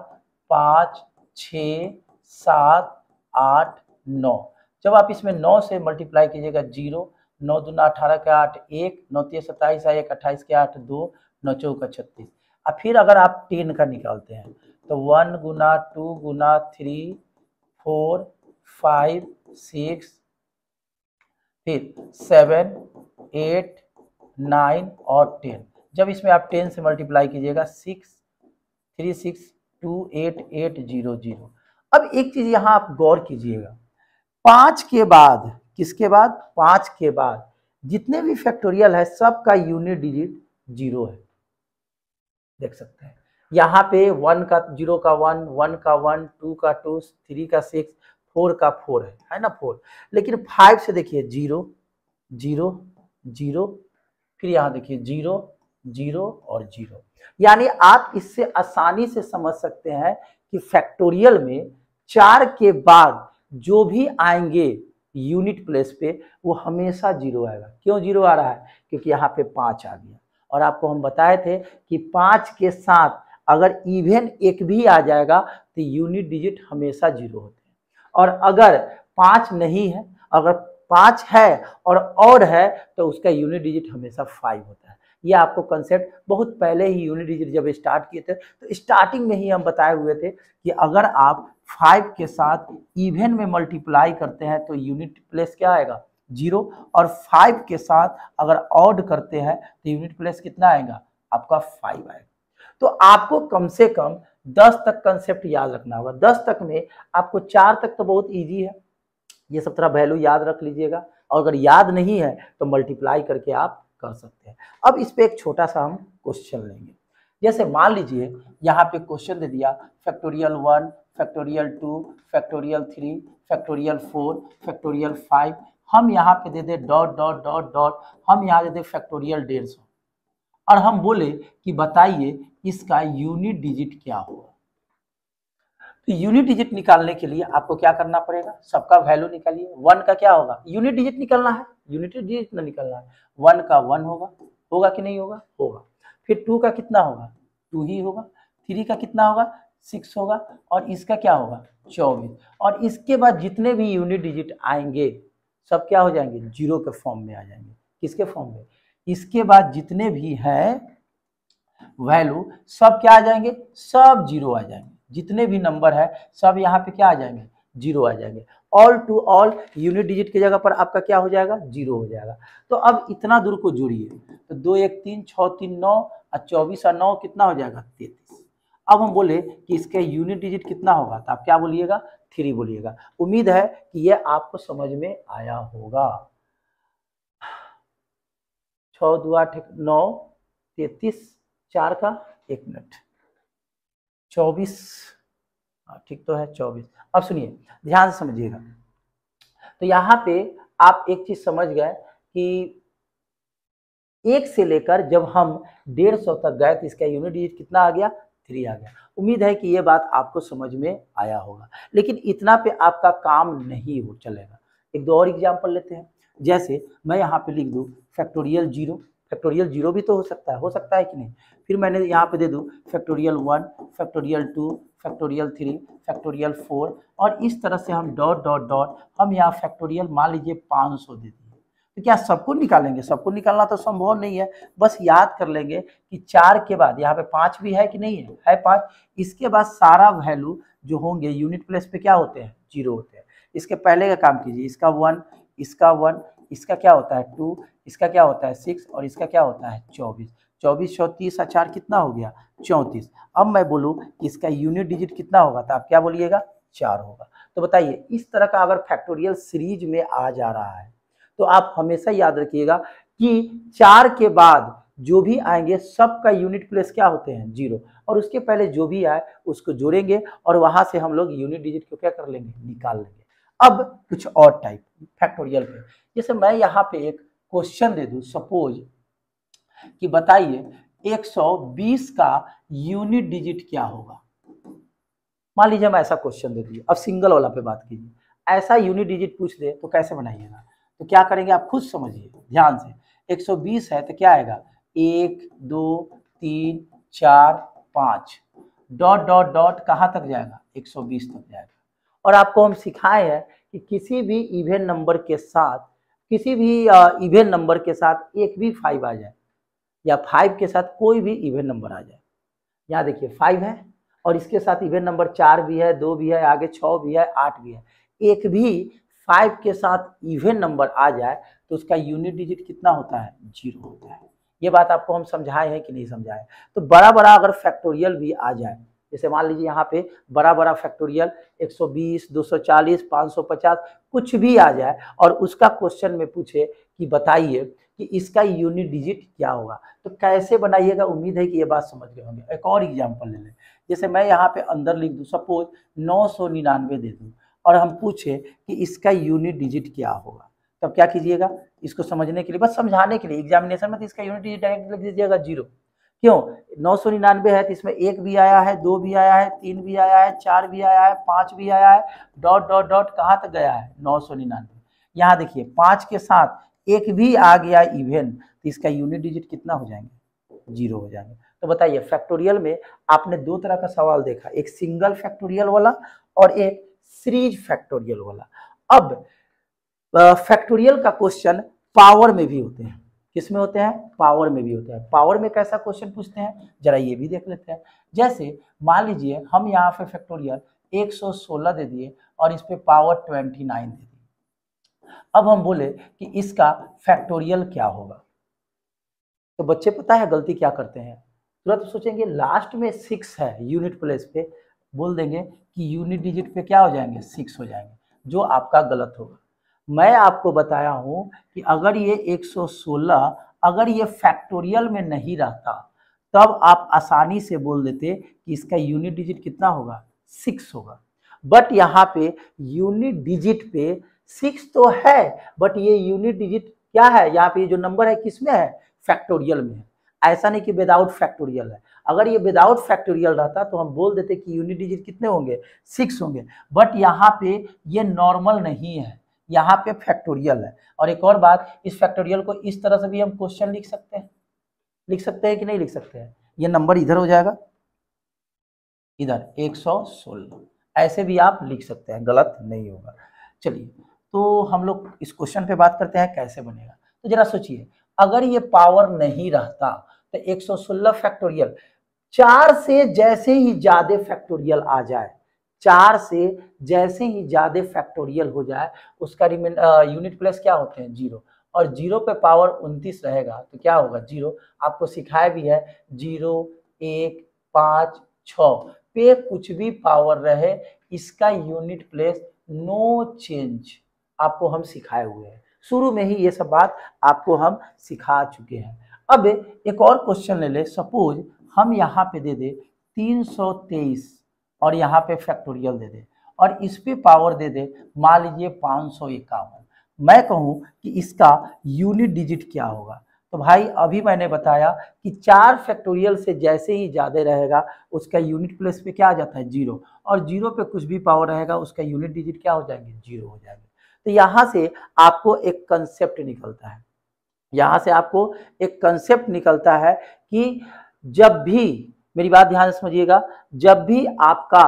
पाँच छ सात आठ नौ जब आप इसमें नौ से मल्टीप्लाई कीजिएगा जीरो नौ दुना अठारह के आठ एक नौ तीस सत्ताईस एक अट्ठाईस के आठ दो नौ का छत्तीस और फिर अगर आप टेन का निकालते हैं तो वन गुना टू गुना थ्री फोर फाइव सिक्स फिर सेवन एट नाइन और टेन जब इसमें आप टेन से मल्टीप्लाई कीजिएगा six three six two eight eight zero zero अब एक चीज़ यहाँ आप गौर कीजिएगा पाँच के बाद किसके बाद पाँच के बाद जितने भी फैक्टोरियल है सबका यूनिट डिजिट जीरो है देख सकते हैं यहाँ पे वन का जीरो का वन वन का वन टू का टू थ्री का सिक्स फोर का फोर है है ना फोर लेकिन फाइव से देखिए जीरो जीरो जीरो फिर यहाँ देखिए जीरो जीरो और जीरो यानी आप इससे आसानी से समझ सकते हैं कि फैक्टोरियल में चार के बाद जो भी आएंगे यूनिट प्लेस पे वो हमेशा जीरो आएगा क्यों जीरो आ रहा है क्योंकि यहाँ पे पाँच आ गया और आपको हम बताए थे कि पाँच के साथ अगर इवेन एक भी आ जाएगा तो यूनिट डिजिट हमेशा जीरो होता है और अगर पाँच नहीं है अगर पाँच है और और है तो उसका यूनिट डिजिट हमेशा फाइव होता है ये आपको कंसेप्ट बहुत पहले ही यूनिट डिजिट जब स्टार्ट किए थे तो स्टार्टिंग में ही हम बताए हुए थे कि अगर आप फाइव के साथ इवेन में मल्टीप्लाई करते हैं तो यूनिट प्लेस क्या आएगा जीरो और फाइव के साथ अगर ऑड करते हैं तो यूनिट प्लेस कितना आएगा आपका फाइव आएगा तो आपको कम से कम दस तक कंसेप्ट याद रखना होगा दस तक में आपको चार तक तो बहुत ईजी है ये सब तरह वैल्यू याद रख लीजिएगा और अगर याद नहीं है तो मल्टीप्लाई करके आप कर सकते हैं अब इस पर एक छोटा सा हम क्वेश्चन लेंगे जैसे मान लीजिए यहाँ पे क्वेश्चन दे दिया factorial one factorial two factorial three factorial four factorial five हम यहाँ पे दे दे डॉट डॉट डॉट डॉट हम यहाँ दे दे फैक्टोरियल डेढ़ सौ और हम बोले कि बताइए इसका यूनिट डिजिट क्या होगा तो यूनिट डिजिट निकालने के लिए आपको क्या करना पड़ेगा सबका वैल्यू निकालिए वन का क्या होगा यूनिट डिजिट निकलना है यूनिट डिजिट ना निकलना है वन का वन होगा होगा कि नहीं होगा होगा फिर टू का कितना होगा टू ही होगा थ्री का कितना होगा सिक्स होगा और इसका क्या होगा चौबीस और इसके बाद जितने भी यूनिट डिजिट आएंगे सब क्या हो जाएंगे जीरो के फॉर्म में आ जाएंगे किसके फॉर्म में इसके बाद जितने भी हैं वैल्यू सब क्या आ जाएंगे सब जीरो आ जाएंगे जितने भी नंबर है सब यहाँ पे क्या आ जाएंगे जीरो आ जाएंगे all to all unit digit की जगह पर आपका क्या हो जाएगा जीरो हो जाएगा तो अब इतना दूर को जुड़िए तो दो एक तीन छः तीन नौ और चौबीस और नौ कितना हो जाएगा तैतीस अब हम बोले कि इसके यूनिट डिजिट कितना होगा तो आप क्या बोलिएगा थ्री बोलिएगा उम्मीद है कि यह आपको समझ में आया होगा छ दो आठ नौ तैतीस चार का एक मिनट चौबीस हाँ, ठीक तो है चौबीस अब सुनिए ध्यान से समझिएगा तो यहां पे आप एक चीज समझ गए कि एक से लेकर जब हम डेढ़ सौ तक गए तो इसका यूनिट डिजिट कितना आ गया थ्री आ गया उम्मीद है कि ये बात आपको समझ में आया होगा लेकिन इतना पे आपका काम नहीं हो चलेगा एक दो और एग्जाम्पल लेते हैं जैसे मैं यहाँ पे लिख दू फैक्टोरियल जीरो फैक्टोरियल जीरो भी तो हो सकता है हो सकता है कि नहीं फिर मैंने यहाँ पे दे दूँ factorial one factorial two factorial three factorial four और इस तरह से हम डॉट डॉट डॉट हम यहाँ फैक्टोरियल मान लीजिए पाँच सौ दे दिए तो क्या सबको निकालेंगे सबको निकालना तो संभव नहीं है बस याद कर लेंगे कि चार के बाद यहाँ पे पाँच भी है कि नहीं है है पाँच इसके बाद सारा वैल्यू जो होंगे यूनिट प्लेस पे क्या होते हैं जीरो होते हैं इसके पहले का काम कीजिए इसका वन इसका वन इसका क्या होता है टू इसका क्या होता है सिक्स और इसका क्या होता है चौबीस चौबीस चौंतीस अचार कितना हो गया चौंतीस अब मैं बोलूँ कि इसका यूनिट डिजिट कितना होगा तो आप क्या बोलिएगा चार होगा तो बताइए इस तरह का अगर फैक्टोरियल सीरीज में आ जा रहा है तो आप हमेशा याद रखिएगा कि चार के बाद जो भी आएंगे सबका यूनिट प्लेस क्या होते हैं जीरो और उसके पहले जो भी आए उसको जोड़ेंगे और वहां से हम लोग यूनिट डिजिट को क्या कर लेंगे निकाल लेंगे अब कुछ और टाइप फैक्टोरियल पे जैसे मैं यहाँ पे एक क्वेश्चन दे दू सपोज कि बताइए 120 का यूनिट डिजिट क्या होगा मान लीजिए मैं ऐसा क्वेश्चन दे दिए अब सिंगल वाला पे बात कीजिए ऐसा यूनिट डिजिट पूछ दे तो कैसे बनाइएगा तो क्या करेंगे आप खुद समझिए ध्यान से 120 है तो क्या आएगा एक दो तीन चार पाँच डॉट डॉट डॉट कहाँ तक जाएगा 120 तक जाएगा और आपको हम सिखाए हैं कि किसी भी इवेन नंबर के साथ किसी भी इवेन नंबर के साथ एक भी फाइव आ जाए या फाइव के साथ कोई भी इवेन नंबर आ जाए यहाँ देखिए फाइव है और इसके साथ इवेन नंबर चार भी है दो भी है आगे छः भी है आठ भी है एक भी फाइव के साथ इवेन नंबर आ जाए तो उसका यूनिट डिजिट कितना होता है जीरो होता है ये बात आपको हम समझाए हैं कि नहीं समझाए तो बड़ा बड़ा अगर फैक्टोरियल भी आ जाए जैसे मान लीजिए यहाँ पे बड़ा बड़ा फैक्टोरियल 120, 240, 550 कुछ भी आ जाए और उसका क्वेश्चन में पूछे कि बताइए कि इसका यूनिट डिजिट क्या होगा तो कैसे बनाइएगा उम्मीद है कि ये बात समझ गए होंगे एक और एग्जाम्पल ले लें जैसे मैं यहाँ पे अंदर लिख दूँ सपोज नौ सौ निन्यानवे दे दूँ और हम पूछे कि इसका यूनिट डिजिट क्या होगा तब क्या कीजिएगा इसको समझने के लिए बस समझाने के लिए एग्जामिनेशन में तो इसका यूनिट डिजिट डायरेक्ट लिख दीजिएगा जीरो क्यों नौ सौ निन्यानवे है तो इसमें एक भी आया है दो भी आया है तीन भी आया है चार भी आया है पांच भी आया है डॉट डॉट डॉट कहाँ तक गया है नौ सौ निन्यानवे यहाँ देखिए पांच के साथ एक भी आ गया इवेन तो इसका यूनिट डिजिट कितना हो जाएंगे जीरो हो जाएंगे तो बताइए फैक्टोरियल में आपने दो तरह का सवाल देखा एक सिंगल फैक्टोरियल वाला और एक सीरीज फैक्टोरियल वाला अब फैक्टोरियल का क्वेश्चन पावर में भी होते हैं किस में होते हैं पावर में भी होते हैं पावर में कैसा क्वेश्चन पूछते हैं जरा ये भी देख लेते हैं जैसे मान लीजिए हम यहाँ पे फैक्टोरियल 116 दे दिए और इस पर पावर 29 दे दिए अब हम बोले कि इसका फैक्टोरियल क्या होगा तो बच्चे पता है गलती क्या करते हैं तुरंत सोचेंगे लास्ट में सिक्स है यूनिट प्लेस पे बोल देंगे कि यूनिट डिजिट पे क्या हो जाएंगे सिक्स हो जाएंगे जो आपका गलत होगा मैं आपको बताया हूं कि अगर ये 116 अगर ये फैक्टोरियल में नहीं रहता तब आप आसानी से बोल देते कि इसका यूनिट डिजिट कितना होगा सिक्स होगा बट यहाँ पे यूनिट डिजिट पे सिक्स तो है बट ये यूनिट डिजिट क्या है यहाँ पे जो नंबर है किस में है फैक्टोरियल में है ऐसा नहीं कि विदाउट फैक्टोरियल है अगर ये विदाउट फैक्टोरियल रहता तो हम बोल देते कि यूनिट डिजिट कितने होंगे सिक्स होंगे बट यहाँ पे ये नॉर्मल नहीं है यहाँ पे फैक्टोरियल है और एक और बात इस फैक्टोरियल को इस तरह से भी हम क्वेश्चन लिख सकते हैं लिख सकते हैं कि नहीं लिख सकते हैं ये नंबर इधर हो जाएगा इधर एक सौ सोलह ऐसे भी आप लिख सकते हैं गलत नहीं होगा चलिए तो हम लोग इस क्वेश्चन पे बात करते हैं कैसे बनेगा तो जरा सोचिए अगर ये पावर नहीं रहता तो 116 फैक्टोरियल चार से जैसे ही ज्यादा फैक्टोरियल आ जाए चार से जैसे ही ज़्यादा फैक्टोरियल हो जाए उसका रिमेन यूनिट प्लस क्या होते हैं जीरो और जीरो पे पावर उनतीस रहेगा तो क्या होगा जीरो आपको सिखाया भी है जीरो एक पाँच छ पे कुछ भी पावर रहे इसका यूनिट प्लेस नो चेंज आपको हम सिखाए हुए हैं शुरू में ही ये सब बात आपको हम सिखा चुके हैं अब एक और क्वेश्चन ले ले सपोज हम यहाँ पे दे दे तेईस और यहाँ पे फैक्टोरियल दे दे और इस पर पावर दे दे मान लीजिए पाँच सौ इक्यावन मैं कहूँ कि इसका यूनिट डिजिट क्या होगा तो भाई अभी मैंने बताया कि चार फैक्टोरियल से जैसे ही ज़्यादा रहेगा उसका यूनिट प्लेस पे क्या आ जाता है जीरो और जीरो पे कुछ भी पावर रहेगा उसका यूनिट डिजिट क्या हो जाएंगे जीरो हो जाएंगे तो यहाँ से आपको एक कंसेप्ट निकलता है यहाँ से आपको एक कंसेप्ट निकलता है कि जब भी मेरी बात ध्यान समझिएगा जब भी आपका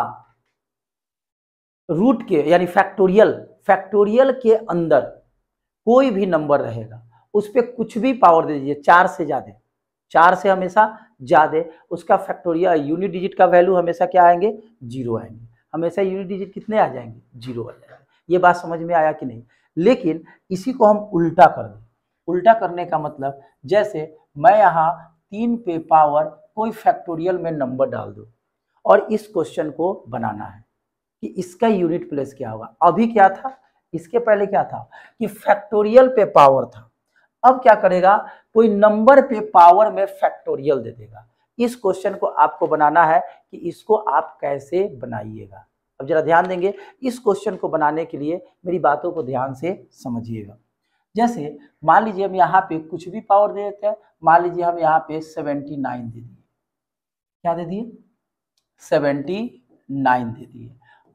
रूट के यानी फैक्टोरियल फैक्टोरियल के अंदर कोई भी नंबर रहेगा उस पर कुछ भी पावर दे दीजिए चार से ज़्यादा चार से हमेशा ज़्यादा उसका फैक्टोरियल यूनिट डिजिट का वैल्यू हमेशा क्या आएंगे जीरो आएंगे हमेशा यूनिट डिजिट कितने आ जाएंगे जीरो आ जाएंगे ये बात समझ में आया कि नहीं लेकिन इसी को हम उल्टा कर दें उल्टा करने का मतलब जैसे मैं यहाँ तीन पे पावर कोई फैक्टोरियल में नंबर डाल दो और इस क्वेश्चन को बनाना है कि इसका यूनिट प्लेस क्या होगा अभी क्या था इसके पहले क्या था कि फैक्टोरियल पे पावर था अब क्या करेगा कोई नंबर पे पावर में फैक्टोरियल दे देगा इस क्वेश्चन को आपको बनाना है कि इसको आप कैसे बनाइएगा अब जरा ध्यान देंगे इस क्वेश्चन को बनाने के लिए मेरी बातों को ध्यान से समझिएगा जैसे मान लीजिए हम यहाँ पे कुछ भी पावर दे देते हैं मान लीजिए हम यहाँ पे सेवेंटी नाइन दे दिए क्या दे दिए सेवेंटी नाइन दे दिए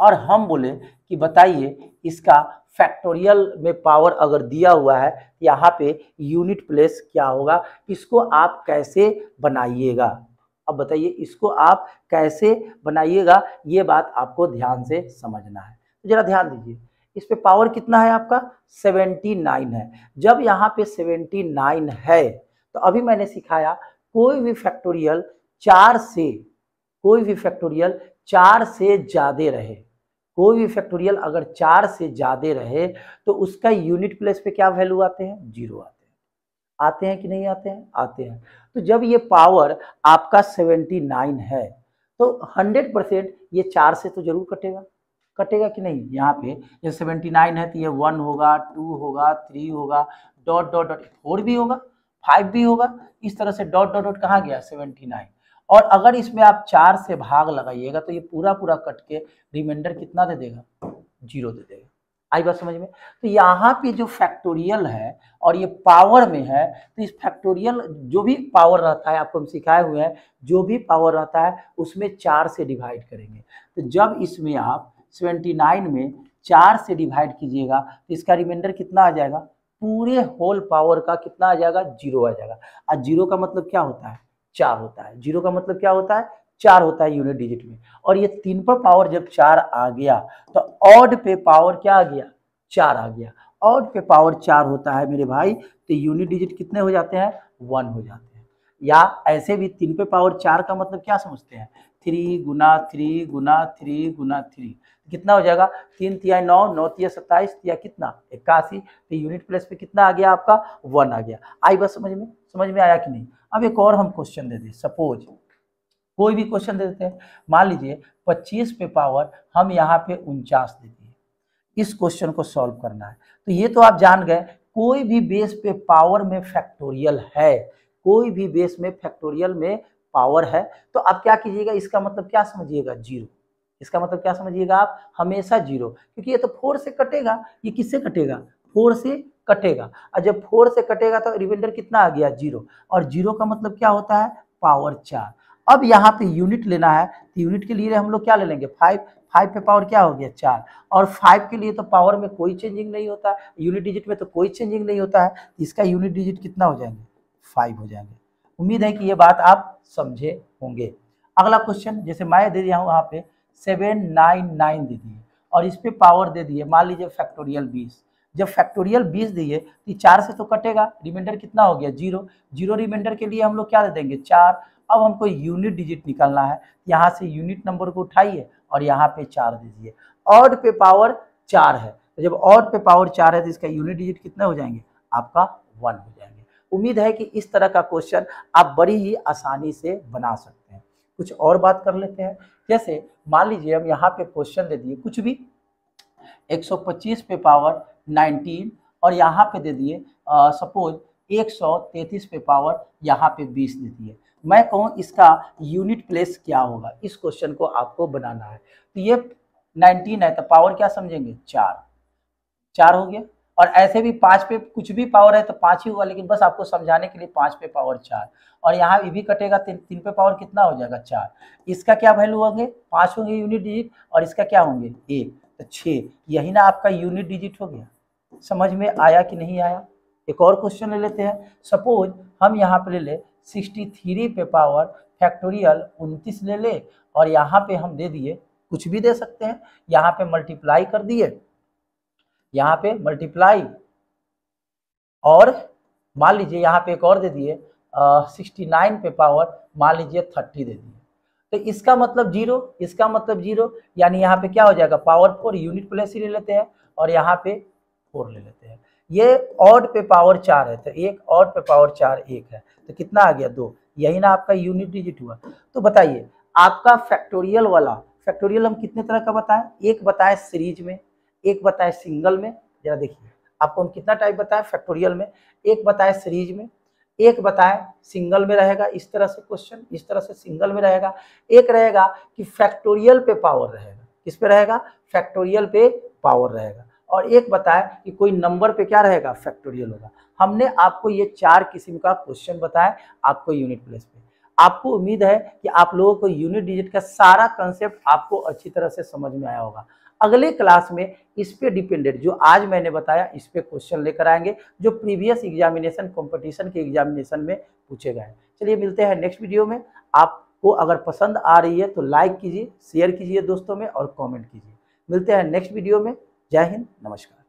और हम बोले कि बताइए इसका फैक्टोरियल में पावर अगर दिया हुआ है तो यहाँ पे यूनिट प्लेस क्या होगा इसको आप कैसे बनाइएगा अब बताइए इसको आप कैसे बनाइएगा ये बात आपको ध्यान से समझना है तो जरा ध्यान दीजिए इस पे पावर कितना है आपका 79 है जब यहाँ पे 79 है तो अभी मैंने सिखाया कोई भी फैक्टोरियल चार से कोई भी फैक्टोरियल चार से ज़्यादा रहे कोई भी फैक्टोरियल अगर चार से ज़्यादा रहे तो उसका यूनिट प्लेस पे क्या वैल्यू आते हैं जीरो आते हैं आते हैं कि नहीं आते हैं आते हैं तो जब ये पावर आपका सेवेंटी नाइन है तो हंड्रेड परसेंट ये चार से तो जरूर कटेगा कटेगा कि नहीं यहाँ पे ये सेवेंटी नाइन है तो ये वन होगा टू होगा थ्री होगा डॉट डॉट डॉट फोर भी होगा फाइव भी होगा इस तरह से डॉट डॉट डॉट कहाँ गया सेवेंटी नाइन और अगर इसमें आप चार से भाग लगाइएगा तो ये पूरा पूरा कट के रिमाइंडर कितना दे देगा जीरो दे देगा आई बात समझ में तो यहाँ पे जो फैक्टोरियल है और ये पावर में है तो इस फैक्टोरियल जो भी पावर रहता है आपको हम सिखाए हुए हैं जो भी पावर रहता है उसमें चार से डिवाइड करेंगे तो जब इसमें आप सेवेंटी नाइन में चार से डिवाइड कीजिएगा तो इसका रिमाइंडर कितना आ जाएगा पूरे होल पावर का कितना आ जाएगा जीरो आ जाएगा और जीरो का मतलब क्या होता है चार होता है जीरो का मतलब क्या होता है चार होता है यूनिट डिजिट में और ये तीन पर पावर जब चार आ गया तो ऑड पे पावर क्या आ गया चार आ गया ऑड पे पावर चार होता है मेरे भाई तो यूनिट डिजिट कितने हो जाते हैं वन हो जाते हैं या ऐसे भी तीन पे पावर चार का मतलब क्या समझते हैं थ्री गुना थ्री गुना थ्री गुना थ्री कितना हो जाएगा तीन तिया नौ नौ तिया सत्ताईस तिया कितना इक्यासी तो यूनिट प्लेस पे कितना आ गया आपका वन आ गया आई बस समझ में समझ में आया कि नहीं अब एक और हम क्वेश्चन दे दें सपोज कोई भी क्वेश्चन दे देते हैं मान लीजिए पच्चीस पे पावर हम यहाँ पे उनचास देते हैं इस क्वेश्चन को सॉल्व करना है तो ये तो आप जान गए कोई भी बेस पे पावर में फैक्टोरियल है कोई भी बेस में फैक्टोरियल में पावर है तो आप क्या कीजिएगा इसका मतलब क्या समझिएगा जीरो इसका मतलब क्या समझिएगा आप हमेशा जीरो क्योंकि ये तो फोर से कटेगा ये किससे कटेगा फोर से कटेगा और जब फोर से कटेगा तो रिमाइंडर कितना आ गया जीरो और जीरो का मतलब क्या होता है पावर चार अब यहाँ पे यूनिट लेना है तो यूनिट के लिए हम लोग क्या ले लेंगे फाइव फाइव पे पावर क्या हो गया चार और फाइव के लिए तो पावर में कोई चेंजिंग नहीं होता यूनिट डिजिट में तो कोई चेंजिंग नहीं होता है इसका यूनिट डिजिट कितना हो जाएंगे फाइव हो जाएंगे उम्मीद है कि ये बात आप समझे होंगे अगला क्वेश्चन जैसे मैं दे दिया हूँ वहाँ पे सेवन नाइन नाइन दे दिए और इस पर पावर दे दिए मान लीजिए फैक्टोरियल बीस जब फैक्टोरियल बीस दिए तो चार से तो कटेगा रिमाइंडर कितना हो गया जीरो जीरो रिमाइंडर के लिए हम लोग क्या दे देंगे चार अब हमको यूनिट डिजिट निकालना है यहाँ से यूनिट नंबर को उठाइए और यहाँ पे चार दीजिए ऑड पे पावर चार है तो जब ऑड पे पावर चार है तो इसका यूनिट डिजिट कितने हो जाएंगे आपका वन हो जाएगा उम्मीद है कि इस तरह का क्वेश्चन आप बड़ी ही आसानी से बना सकते हैं कुछ और बात कर लेते हैं जैसे मान लीजिए हम यहाँ पे क्वेश्चन दे दिए कुछ भी 125 पे पावर 19 और यहाँ पे दे दिए सपोज 133 पे पावर यहाँ पे 20 दे दिए मैं कहूँ इसका यूनिट प्लेस क्या होगा इस क्वेश्चन को आपको बनाना है तो ये 19 है तो पावर क्या समझेंगे चार चार हो गया और ऐसे भी पाँच पे कुछ भी पावर है तो पाँच ही होगा लेकिन बस आपको समझाने के लिए पाँच पे पावर चार और यहाँ भी कटेगा तीन तीन पे पावर कितना हो जाएगा चार इसका क्या वैल्यू होंगे पाँच होंगे यूनिट डिजिट और इसका क्या होंगे एक तो छः यही ना आपका यूनिट डिजिट हो गया समझ में आया कि नहीं आया एक और क्वेश्चन ले लेते हैं सपोज हम यहाँ पे ले ले सिक्सटी थ्री पे पावर फैक्टोरियल उनतीस ले ले और यहाँ पे हम दे दिए कुछ भी दे सकते हैं यहाँ पे मल्टीप्लाई कर दिए यहाँ पे मल्टीप्लाई और मान लीजिए यहाँ पे एक और दे दिए सिक्सटी नाइन पे पावर मान लीजिए थर्टी दे दिए तो इसका मतलब जीरो इसका मतलब जीरो यानी यहाँ पे क्या हो जाएगा पावर फोर यूनिट प्लेस ही ले लेते हैं और यहाँ पे फोर ले लेते हैं ये ऑड पे पावर चार है तो एक ऑड पे पावर चार एक है तो कितना आ गया दो यही ना आपका यूनिट डिजिट हुआ तो बताइए आपका फैक्टोरियल वाला फैक्टोरियल हम कितने तरह का बताएं एक बताएं सीरीज में एक बताए सिंगल में जरा देखिए आपको हम कितना टाइप बताए फैक्टोरियल में एक बताए सीरीज में एक बताए सिंगल में रहेगा इस तरह से क्वेश्चन इस तरह से सिंगल में रहेगा एक रहेगा कि फैक्टोरियल पे पावर रहेगा किस पे रहेगा फैक्टोरियल पे पावर रहेगा और एक बताए कि कोई नंबर पे क्या रहेगा फैक्टोरियल होगा हमने आपको ये चार किस्म का क्वेश्चन बताया आपको यूनिट प्लेस पे आपको उम्मीद है कि आप लोगों को यूनिट डिजिट का सारा कंसेप्ट आपको अच्छी तरह से समझ में आया होगा अगले क्लास में इस पे डिपेंडेड जो आज मैंने बताया इस पे क्वेश्चन लेकर आएंगे जो प्रीवियस एग्जामिनेशन कंपटीशन के एग्जामिनेशन में पूछे गए चलिए मिलते हैं नेक्स्ट वीडियो में आपको अगर पसंद आ रही है तो लाइक कीजिए शेयर कीजिए दोस्तों में और कॉमेंट कीजिए मिलते हैं नेक्स्ट वीडियो में जय हिंद नमस्कार